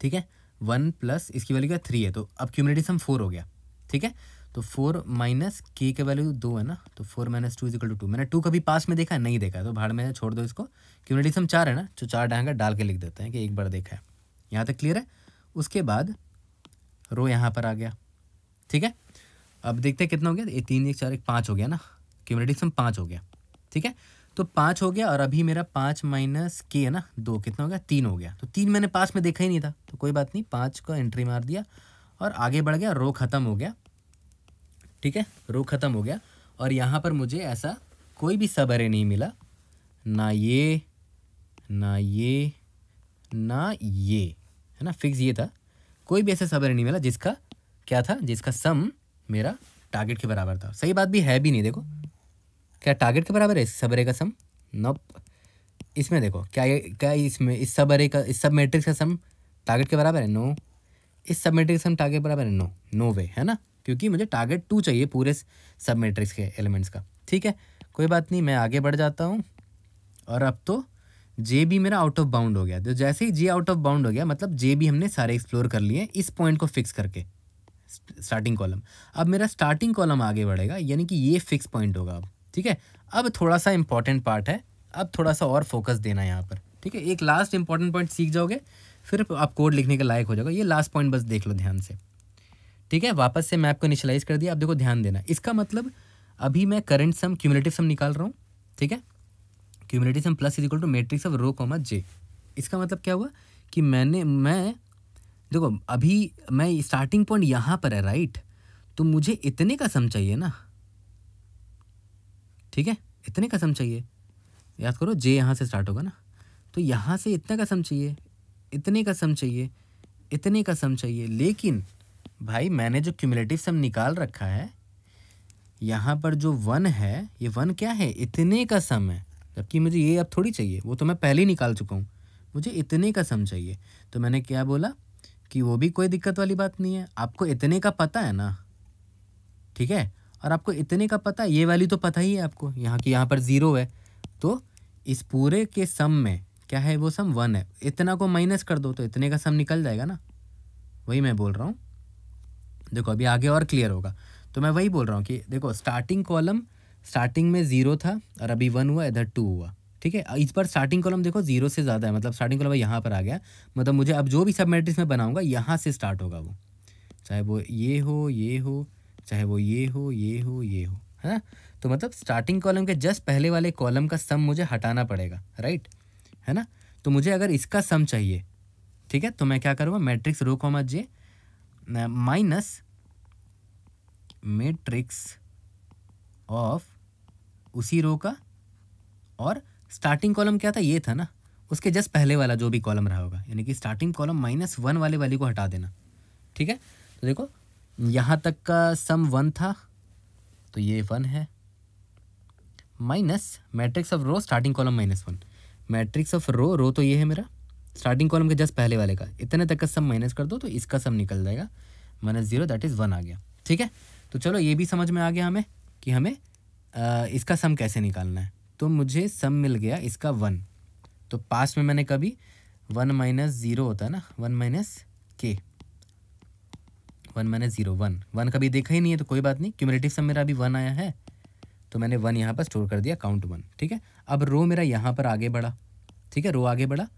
ठीक है वन प्लस इसकी वैल्यू क्या थ्री है तो अब क्यूमरेटिव सम फोर हो गया ठीक है तो फोर माइनस के का वैल्यू दो है ना तो four minus two is equal two two मैंने टू कभी पास में देखा है नहीं देखा है तो भाड़ में छोड़ दो इसको क्यूमरेटिव सम चार है ना जो तो चार डांगा डाल के लिख देते हैं कि एक बार देखा है यहाँ तक क्लियर है उसके बाद रो यहाँ पर आ गया ठीक है अब देखते हैं कितना हो गया ये तीन एक चार एक पाँच हो गया ना क्यूमरेटिव सम पाँच हो गया ठीक है तो पाँच हो गया और अभी मेरा पाँच माइनस के है ना दो कितना हो गया तीन हो गया तो तीन मैंने पाँच में देखा ही नहीं था तो कोई बात नहीं पाँच को एंट्री मार दिया और आगे बढ़ गया रो ख़त्म हो गया ठीक है रो ख़त्म हो गया और यहाँ पर मुझे ऐसा कोई भी सबरे नहीं मिला ना ये ना ये ना ये है ना फिक्स ये था कोई भी ऐसा सम नहीं मिला जिसका क्या था जिसका सम मेरा टारगेट के बराबर था सही बात भी है भी नहीं देखो क्या टारगेट के बराबर है इस सबरे का सम नो इसमें देखो क्या ये क्या इसमें इस सबरे का इस सब मैट्रिक्स का सम टारगेट के बराबर है नो इस सब मैट्रिक्स का सम टारगेट बराबर है नो नो वे है ना क्योंकि मुझे टारगेट टू चाहिए पूरे सब मैट्रिक्स के एलिमेंट्स का ठीक है कोई बात नहीं मैं आगे बढ़ जाता हूँ और अब तो जे बी मेरा आउट ऑफ बाउंड हो गया तो जैसे ही जे आउट ऑफ बाउंड हो गया मतलब जे बी हमने सारे एक्सप्लोर कर लिए इस पॉइंट को फिक्स करके स्टार्टिंग कॉलम अब मेरा स्टार्टिंग कॉलम आगे बढ़ेगा यानी कि ये फिक्स पॉइंट होगा अब ठीक है अब थोड़ा सा इंपॉर्टेंट पार्ट है अब थोड़ा सा और फोकस देना है यहाँ पर ठीक है एक लास्ट इंपॉर्टेंट पॉइंट सीख जाओगे फिर आप कोड लिखने के लायक हो जाएगा ये लास्ट पॉइंट बस देख लो ध्यान से ठीक है वापस से मैप को इनिशलाइज कर दिया आप देखो ध्यान देना इसका मतलब अभी मैं करंट सम क्यूमुलेटिव सम निकाल रहा हूँ ठीक है cumulative sum plus is equal to matrix of row comma j इसका मतलब क्या हुआ कि मैंने मैं देखो अभी मैं स्टार्टिंग पॉइंट यहाँ पर है राइट तो मुझे इतने का सम चाहिए ना ठीक है इतने का सम चाहिए याद करो जे यहाँ से स्टार्ट होगा ना तो यहाँ से इतने का सम चाहिए इतने का सम चाहिए इतने का सम चाहिए लेकिन भाई मैंने जो क्यूमुलेटिव सम निकाल रखा है यहाँ पर जो वन है ये वन क्या है इतने का सम है जबकि मुझे ये अब थोड़ी चाहिए वो तो मैं पहले ही निकाल चुका हूँ मुझे इतने का सम चाहिए तो मैंने क्या बोला कि वो भी कोई दिक्कत वाली बात नहीं है आपको इतने का पता है ना ठीक है और आपको इतने का पता है ये वाली तो पता ही है आपको यहाँ की यहाँ पर ज़ीरो है तो इस पूरे के सम में क्या है वो सम वन है इतना को माइनस कर दो तो इतने का सम निकल जाएगा ना वही मैं बोल रहा हूँ देखो अभी आगे और क्लियर होगा तो मैं वही बोल रहा हूँ कि देखो स्टार्टिंग कॉलम स्टार्टिंग में ज़ीरो था और अभी वन हुआ इधर टू हुआ ठीक है इस बार स्टार्टिंग कॉलम देखो जीरो से ज़्यादा है मतलब स्टार्टिंग कॉलम यहाँ पर आ गया मतलब मुझे अब जो भी सब मैट्रिक्स मैं बनाऊँगा यहाँ से स्टार्ट होगा वो चाहे वो ये हो ये हो चाहे वो ये हो ये हो ये हो है ना तो मतलब स्टार्टिंग कॉलम के जस्ट पहले वाले कॉलम का सम मुझे हटाना पड़ेगा राइट है ना तो मुझे अगर इसका सम चाहिए ठीक है तो मैं क्या करूँगा matrix row comma j minus matrix of उसी रो का और स्टार्टिंग कॉलम क्या था ये था ना उसके जस्ट पहले वाला जो भी कॉलम रहा होगा यानी कि स्टार्टिंग कॉलम माइनस वन वाले वाली को हटा देना ठीक है तो देखो यहाँ तक का सम वन था तो ये वन है minus matrix of row starting column minus one matrix of row row तो ये है मेरा स्टार्टिंग कॉलम के जस्ट पहले वाले का इतने तक का सम माइनस कर दो तो इसका सम निकल जाएगा minus zero that is one आ गया ठीक है तो चलो ये भी समझ में आ गया हमें कि हमें इसका सम कैसे निकालना है तो मुझे सम मिल गया इसका वन तो पास में मैंने कभी वन माइनस ज़ीरो होता है ना one minus k one minus zero one one कभी देखा ही नहीं है तो कोई बात नहीं क्यूमरेटिव सम मेरा अभी वन आया है तो मैंने वन यहाँ पर स्टोर कर दिया काउंट वन ठीक है अब रो मेरा यहाँ पर आगे बढ़ा ठीक है रो आगे बढ़ा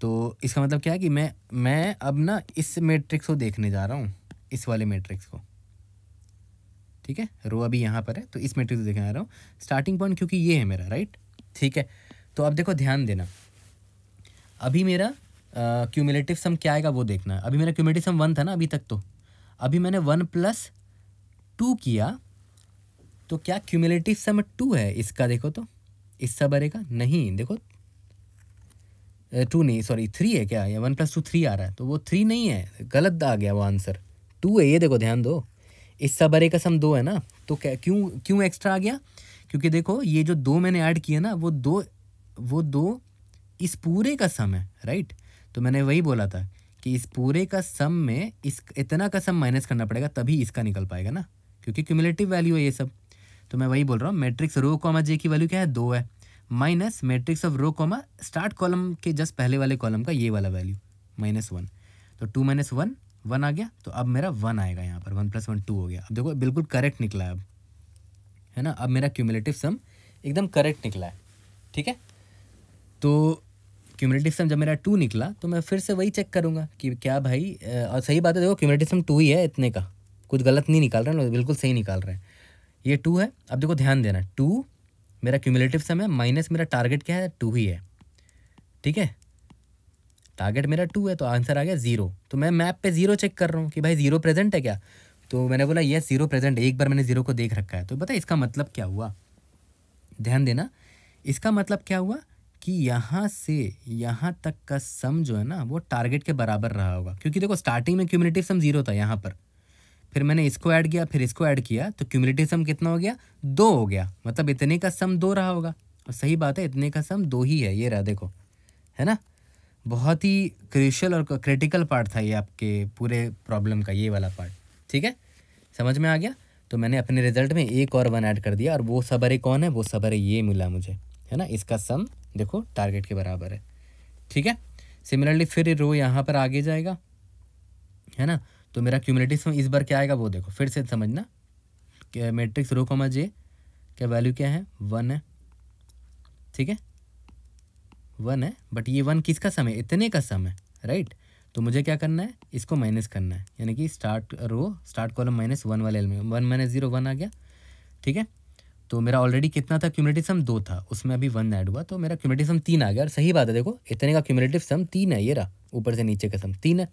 तो इसका मतलब क्या है कि मैं मैं अब ना इस मेट्रिक्स को देखने जा रहा हूँ इस वाले मेट्रिक्स को ठीक है रो अभी यहाँ पर है तो इस मेट्रिक से दिखा रहा हूँ स्टार्टिंग पॉइंट क्योंकि ये है मेरा राइट ठीक है तो अब देखो ध्यान देना अभी मेरा क्यूमुलेटिव सम क्या आएगा वो देखना अभी मेरा क्यूमेटिव सम वन था ना अभी तक तो अभी मैंने वन प्लस टू किया तो क्या क्यूमुलेटिव सम टू है इसका देखो तो अरे का नहीं देखो टू नहीं सॉरी थ्री है क्या या वन प्लस टू थ्री आ रहा है तो वो थ्री नहीं है गलत आ गया वो आंसर टू है ये देखो ध्यान दो इससा बरे कसम दो है ना तो क्यों क्यों एक्स्ट्रा आ गया क्योंकि देखो ये जो दो मैंने ऐड किए ना वो दो वो दो इस पूरे का सम है राइट तो मैंने वही बोला था कि इस पूरे का सम में इस इतना का सम माइनस करना पड़ेगा तभी इसका निकल पाएगा ना क्योंकि क्यूमुलेटिव वैल्यू है ये सब तो मैं वही बोल रहा हूँ मैट्रिक्स रो कॉमा जे की वैल्यू क्या है दो है minus matrix of row comma start column के जस्ट पहले वाले कॉलम का ये वाला वैल्यू माइनस वन तो टू माइनस वन वन आ गया तो अब मेरा वन आएगा यहाँ पर वन प्लस वन टू हो गया अब देखो बिल्कुल करेक्ट निकला है अब है ना अब मेरा क्यूमुलेटिव सम एकदम करेक्ट निकला है ठीक है तो क्यूमुलेटिव सम जब मेरा टू निकला तो मैं फिर से वही चेक करूँगा कि क्या भाई और सही बात है देखो क्यूमुलेटिव सम टू ही है इतने का कुछ गलत नहीं निकाल रहे हैं बिल्कुल सही निकाल रहे हैं ये टू है अब देखो ध्यान देना टू मेरा क्यूमुलेटिव सम है माइनस मेरा टारगेट क्या है टू ही है ठीक है टारगेट मेरा टू है तो आंसर आ गया ज़ीरो तो मैं मैप पे ज़ीरो चेक कर रहा हूँ कि भाई ज़ीरो प्रेजेंट है क्या तो मैंने बोला यस ज़ीरो प्रेजेंट एक बार मैंने ज़ीरो को देख रखा है तो पता इसका मतलब क्या हुआ ध्यान देना इसका मतलब क्या हुआ कि यहाँ से यहाँ तक का सम जो है ना वो टारगेट के बराबर रहा होगा क्योंकि देखो स्टार्टिंग में क्यूमिनेटिव सम ज़ीरो था यहाँ पर फिर मैंने इसको ऐड किया फिर इसको ऐड किया तो क्यूमिनेटिव सम कितना हो गया दो हो गया मतलब इतने का सम दो रहा होगा और सही बात है इतने का सम दो ही है ये रहा देखो है ना बहुत ही क्रिशियल और क्रिटिकल पार्ट था ये आपके पूरे प्रॉब्लम का ये वाला पार्ट ठीक है समझ में आ गया तो मैंने अपने रिजल्ट में एक और वन ऐड कर दिया और वो सबर कौन है वो सबर ये मिला मुझे है ना इसका सम देखो टारगेट के बराबर है ठीक है सिमिलरली फिर रो यहाँ पर आगे जाएगा है ना तो मेरा क्यूमिलिटी सम इस बार क्या आएगा वो देखो फिर से समझना मेट्रिक्स रो कॉमा जे क्या वैल्यू क्या है वन है ठीक है वन है बट ये वन किसका सम है इतने का सम है राइट तो मुझे क्या करना है इसको माइनस करना है यानी कि start row start column minus one वाले एल में वन माइनस जीरो वन आ गया ठीक है तो मेरा ऑलरेडी कितना था क्यूमरेटिव सम दो था उसमें अभी वन ऐड हुआ तो मेरा क्यूमरेटिव सम तीन आ गया और सही बात है देखो इतने का क्यूमरेटिव सम तीन है ये रहा ऊपर से नीचे का सम तीन है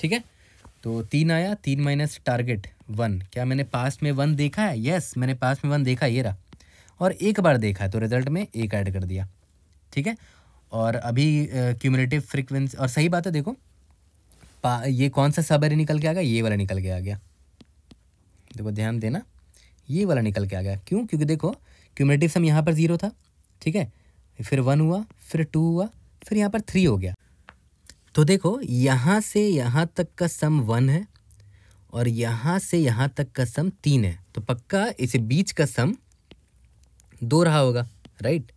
ठीक है तो तीन आया तीन माइनस टारगेट वन क्या मैंने पास्ट में वन देखा है यस मैंने पास्ट में वन देखा ये रहा और एक बार देखा है तो रिजल्ट में एक ऐड कर दिया ठीक है और अभी क्यूमरेटिव फ्रिक्वेंसी और सही बात है देखो ये कौन सा सब एरे निकल के आ गया ये वाला निकल के आ गया देखो ध्यान देना ये वाला निकल के आ गया क्यों क्योंकि देखो क्यूमरेटिव सम यहाँ पर ज़ीरो था ठीक है फिर वन हुआ फिर टू हुआ फिर यहाँ पर थ्री हो गया तो देखो यहाँ से यहाँ तक का सम वन है और यहाँ से यहाँ तक का सम तीन है तो पक्का इसे बीच का सम दो रहा होगा राइट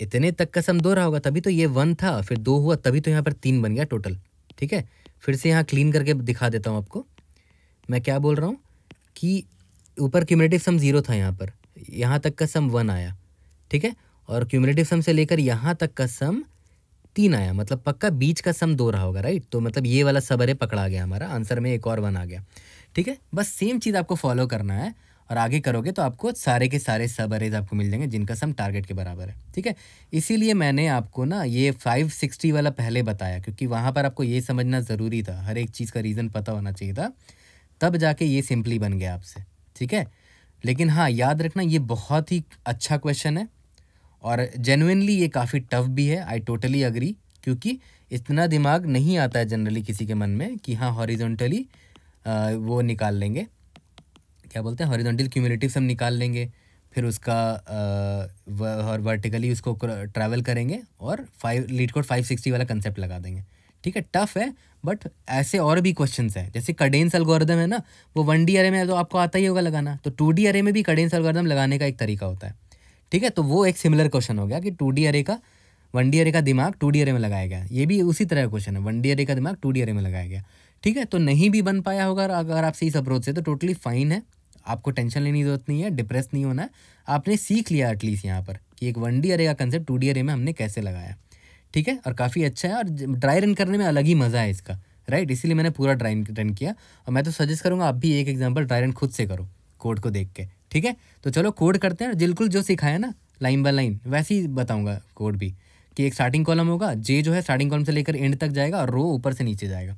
इतने तक का सम दो रहा होगा तभी तो ये वन था फिर दो हुआ तभी तो यहाँ पर तीन बन गया टोटल ठीक है फिर से यहाँ क्लीन करके दिखा देता हूँ आपको मैं क्या बोल रहा हूँ कि ऊपर क्यूमरेटिव सम ज़ीरो था यहाँ पर यहाँ तक का सम वन आया ठीक है और क्यूमरेटिव सम से लेकर यहाँ तक का सम तीन आया मतलब पक्का बीच का सम दो रहा होगा राइट तो मतलब ये वाला सबरे पकड़ा गया हमारा आंसर में एक और वन आ गया ठीक है बस सेम चीज़ आपको फॉलो करना है और आगे करोगे तो आपको सारे के सारे सब अरेज आपको मिल जाएंगे जिनका सम टारगेट के बराबर है ठीक है इसीलिए मैंने आपको ना ये फ़ाइव सिक्सटी वाला पहले बताया क्योंकि वहाँ पर आपको ये समझना ज़रूरी था हर एक चीज़ का रीज़न पता होना चाहिए था तब जाके ये सिंपली बन गया आपसे ठीक है लेकिन हाँ याद रखना ये बहुत ही अच्छा क्वेश्चन है और जेनुनली ये काफ़ी टफ भी है आई टोटली अग्री क्योंकि इतना दिमाग नहीं आता है जनरली किसी के मन में कि हाँ हॉरीजोंटली वो निकाल लेंगे क्या बोलते हैं हॉरिजॉन्टल क्यूमुलेटिव हम निकाल लेंगे फिर उसका और वर्टिकली उसको ट्रैवल करेंगे और five LeetCode five sixty वाला कंसेप्ट लगा देंगे ठीक है टफ है बट ऐसे और भी क्वेश्चंस हैं जैसे कडेंस अलगोरदम है ना वो वन डी अरे में तो आपको आता ही होगा लगाना तो टू डी अरे में भी कडेंस अलगोरदम लगाने का एक तरीका होता है ठीक है तो वो एक सिमिलर क्वेश्चन हो गया कि टू डी अरे का वन डी अरे का दिमाग टू डी अरे में लगाया गया ये भी उसी तरह का क्वेश्चन है वन डी अरे का दिमाग टू डी अरे में लगाया गया ठीक है तो नहीं भी बन पाया होगा अगर आपसे इस अप्रोच से तो टोटली फाइन है आपको टेंशन लेने की जरूरत नहीं है डिप्रेस नहीं होना आपने सीख लिया एटलीस्ट यहाँ पर कि एक वन डी अरे का कंसेप्ट टू डी अरे में हमने कैसे लगाया ठीक है और काफ़ी अच्छा है और ड्राई रन करने में अलग ही मज़ा है इसका राइट इसीलिए मैंने पूरा ड्राई रन किया और मैं तो सजेस्ट करूँगा आप भी एक एग्जाम्पल ड्राई रन खुद से करो कोड को देख के ठीक है तो चलो कोड करते हैं बिल्कुल जो सिखाया ना लाइन बाय लाइन वैसे ही बताऊँगा कोड भी कि एक स्टार्टिंग कॉलम होगा जे जो है स्टार्टिंग कॉलम से लेकर एंड तक जाएगा और रो ऊपर से नीचे जाएगा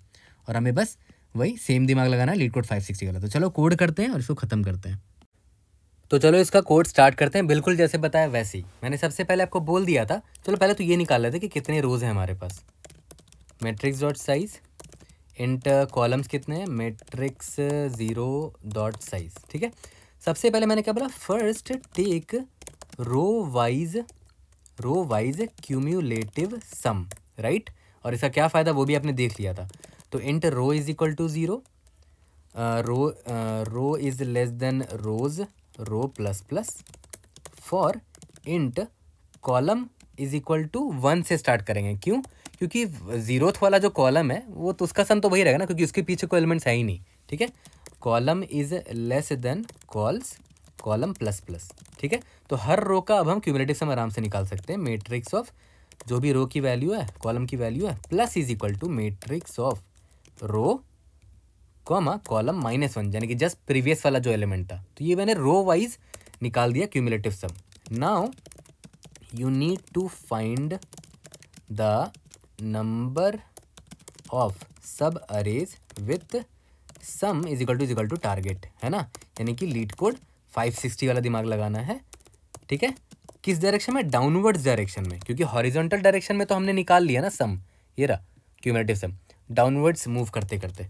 और हमें बस वही सेम दिमाग लगाना लीड कोड सिक्सटी वाला तो चलो कोड करते हैं और इसको ख़त्म करते हैं तो चलो इसका कोड स्टार्ट करते हैं बिल्कुल जैसे बताया वैसे ही मैंने सबसे पहले आपको बोल दिया था चलो पहले तो ये निकाल लेते कि कितने रोज़ हैं हमारे पास matrix dot size inter columns कितने हैं मैट्रिक्स ज़ीरो डॉट साइज़ ठीक है सबसे पहले मैंने क्या बोला first take row wise row wise cumulative sum right और इसका क्या फ़ायदा वो भी आपने देख लिया था तो int row is equal to zero row row is less than rows row plus plus for int column is equal to one से स्टार्ट करेंगे क्यों क्योंकि जीरोथ वाला जो कॉलम है वो तो उसका सम तो वही रहेगा ना क्योंकि उसके पीछे कोई एलिमेंट्स है ही नहीं ठीक है column is less than cols column plus plus ठीक है तो हर रो का अब हम क्यूमुलेटिव सम आराम से निकाल सकते हैं मेट्रिक्स ऑफ जो भी रो की वैल्यू है कॉलम की वैल्यू है plus is equal to matrix of row comma column minus one यानी कि जस्ट प्रीवियस वाला जो एलिमेंट था तो ये मैंने रो वाइज निकाल दिया cumulative sum now you need to find the number of subarrays with sum is equal to is equal to target है ना यानी कि लीड कोड 560 वाला दिमाग लगाना है ठीक है किस डायरेक्शन में डाउनवर्ड्स डायरेक्शन में क्योंकि हॉरिजॉन्टल डायरेक्शन में तो हमने निकाल लिया ना सम ये रहा क्यूमुलेटिव सम डाउनवर्ड्स मूव करते करते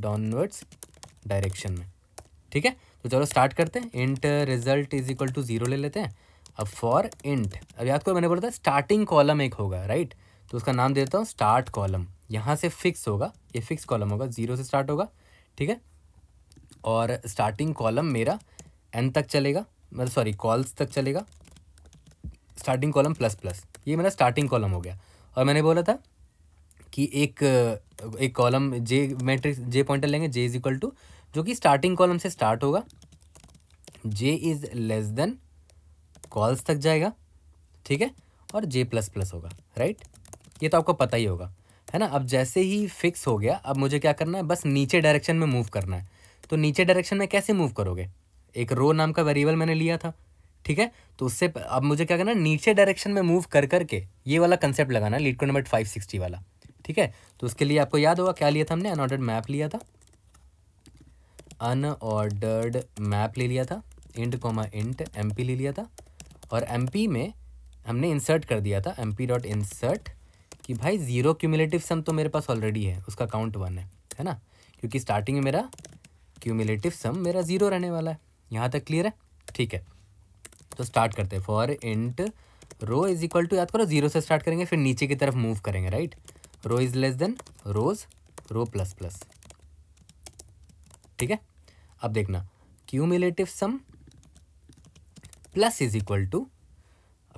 डाउनवर्ड्स डायरेक्शन में ठीक है तो चलो स्टार्ट करते हैं int result is equal to zero ले लेते हैं अब फॉर इंट अब याद करो मैंने बोला था स्टार्टिंग कॉलम एक होगा राइट तो उसका नाम दे देता हूँ स्टार्ट कॉलम यहाँ से फिक्स होगा ये फिक्स कॉलम होगा जीरो से स्टार्ट होगा ठीक है और स्टार्टिंग कॉलम मेरा एन तक चलेगा मतलब सॉरी कॉल्स तक चलेगा स्टार्टिंग कॉलम प्लस प्लस ये मेरा स्टार्टिंग कॉलम हो गया और मैंने बोला था कि एक एक column j matrix j pointer लेंगे जे इज इक्वल टू जो कि स्टार्टिंग कॉलम से स्टार्ट होगा j is less than cols तक जाएगा ठीक है और जे प्लस प्लस होगा राइट ये तो आपको पता ही होगा है ना अब जैसे ही फिक्स हो गया अब मुझे क्या करना है बस नीचे डायरेक्शन में मूव करना है तो नीचे डायरेक्शन में कैसे मूव करोगे एक रो नाम का वेरिएबल मैंने लिया था ठीक है तो उससे अब मुझे क्या करना है नीचे डायरेक्शन में मूव कर करके ये वाला कंसेप्ट लगाना है लीड को नंबर फाइव सिक्सटी वाला ठीक है तो उसके लिए आपको याद होगा क्या लिया था हमने अनऑर्डर्ड मैप लिया था अनऑर्डर्ड मैप ले लिया था इंट कोमा इंट एम ले लिया था और एम में हमने इंसर्ट कर दिया था एम पी डॉट इंसर्ट कि भाई ज़ीरो क्यूमुलेटिव सम तो मेरे पास ऑलरेडी है उसका काउंट वन है है ना क्योंकि स्टार्टिंग में मेरा क्यूमुलेटिव सम मेरा ज़ीरो रहने वाला है यहाँ तक क्लियर है ठीक है तो स्टार्ट करते हैं for int row is equal to याद करो जीरो से स्टार्ट करेंगे फिर नीचे की तरफ मूव करेंगे right right? Row is less than rows row plus plus ठीक है अब देखना cumulative sum plus is equal to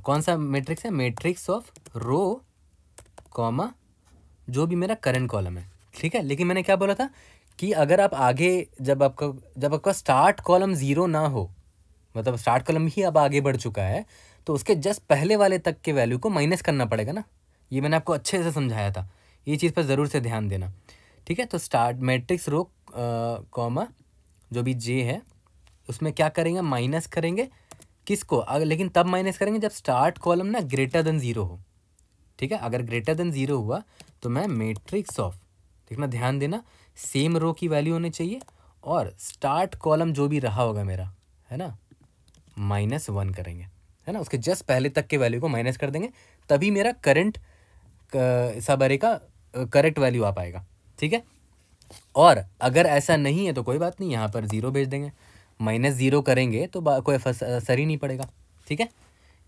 कौन सा मैट्रिक्स है मैट्रिक्स ऑफ रो कॉमा जो भी मेरा करंट कॉलम है ठीक है लेकिन मैंने क्या बोला था कि अगर आप आगे जब आपका जब आपका स्टार्ट कॉलम ज़ीरो ना हो मतलब स्टार्ट कॉलम ही अब आगे बढ़ चुका है तो उसके जस्ट पहले वाले तक के वैल्यू को माइनस करना पड़ेगा ना ये मैंने आपको अच्छे से समझाया था ये चीज़ पर ज़रूर से ध्यान देना ठीक है तो स्टार्ट मैट्रिक्स रो कॉमा जो भी जे है उसमें क्या करेंगे माइनस करेंगे किसको अगर लेकिन तब माइनस करेंगे जब स्टार्ट कॉलम ना ग्रेटर देन ज़ीरो हो ठीक है अगर ग्रेटर देन ज़ीरो हुआ तो मैं मैट्रिक्स ऑफ देखना ध्यान देना सेम रो की वैल्यू होनी चाहिए और स्टार्ट कॉलम जो भी रहा होगा मेरा है ना माइनस वन करेंगे है ना उसके जस्ट पहले तक के वैल्यू को माइनस कर देंगे तभी मेरा करंट सब अरे का करेक्ट वैल्यू आ पाएगा ठीक है और अगर ऐसा नहीं है तो कोई बात नहीं यहाँ पर ज़ीरो भेज देंगे माइनस ज़ीरो करेंगे तो कोई असर ही नहीं पड़ेगा ठीक है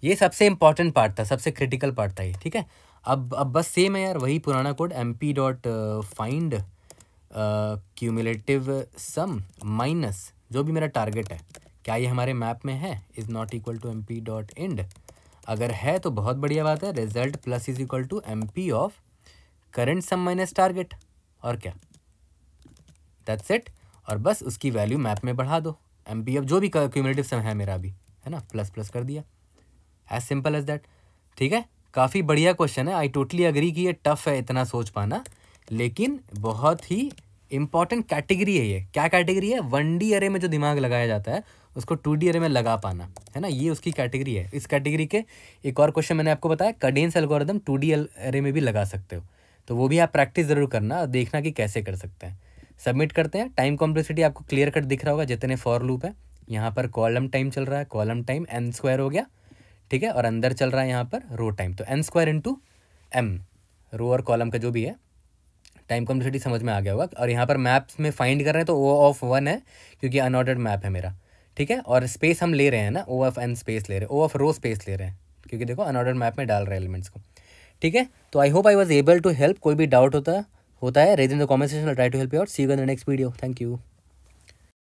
ये सबसे इम्पॉर्टेंट पार्ट था सबसे क्रिटिकल पार्ट था ये ठीक है अब अब बस सेम है यार वही पुराना code M P dot find cumulative sum minus जो भी मेरा टारगेट है क्या ये हमारे मैप में है is not equal to M P dot end अगर है तो बहुत बढ़िया बात है result plus is equal to M P of current sum minus target और क्या दैट्स इट और बस उसकी वैल्यू मैप में बढ़ा दो एम पी ऑफ जो भी क्यूमरेटिव सम है मेरा अभी है ना प्लस प्लस कर दिया एज सिंपल एज दैट ठीक है काफ़ी बढ़िया क्वेश्चन है आई टोटली अग्री कि ये टफ है इतना सोच पाना लेकिन बहुत ही इंपॉर्टेंट कैटेगरी है ये क्या कैटेगरी है वन डी अरे में जो दिमाग लगाया जाता है उसको टू डी में लगा पाना है ना ये उसकी कैटेगरी है इस कैटेगरी के एक और क्वेश्चन मैंने आपको बताया कडेंस एल्गोरिदम टू डी में भी लगा सकते हो तो वो भी आप प्रैक्टिस ज़रूर करना और देखना कि कैसे कर सकते हैं सबमिट करते हैं टाइम कॉम्प्लेक्सिटी आपको क्लियर कट दिख रहा होगा जितने फॉर लूप है यहाँ पर कॉलम टाइम चल रहा है कॉलम टाइम एन स्क्वायर हो गया ठीक है और अंदर चल रहा है यहाँ पर रो टाइम तो n square into m row और कॉलम का जो भी है टाइम कॉम्प्लेक्सिटी समझ में आ गया होगा और यहाँ पर मैप्स में फाइंड कर रहे हैं तो ओ ऑफ वन है क्योंकि अनऑर्डर्ड मैप है मेरा ठीक है और स्पेस हम ले रहे हैं ना ओ एफ एन स्पेस ले रहे हैं ओ एफ रो स्पेस ले रहे हैं क्योंकि देखो अनऑर्डर मैप में डाल रहे हैं एलिमेंट्स को ठीक है तो I hope I was able to help कोई भी डाउट होता होता है raise in the comment session try to help you out see you in next video thank you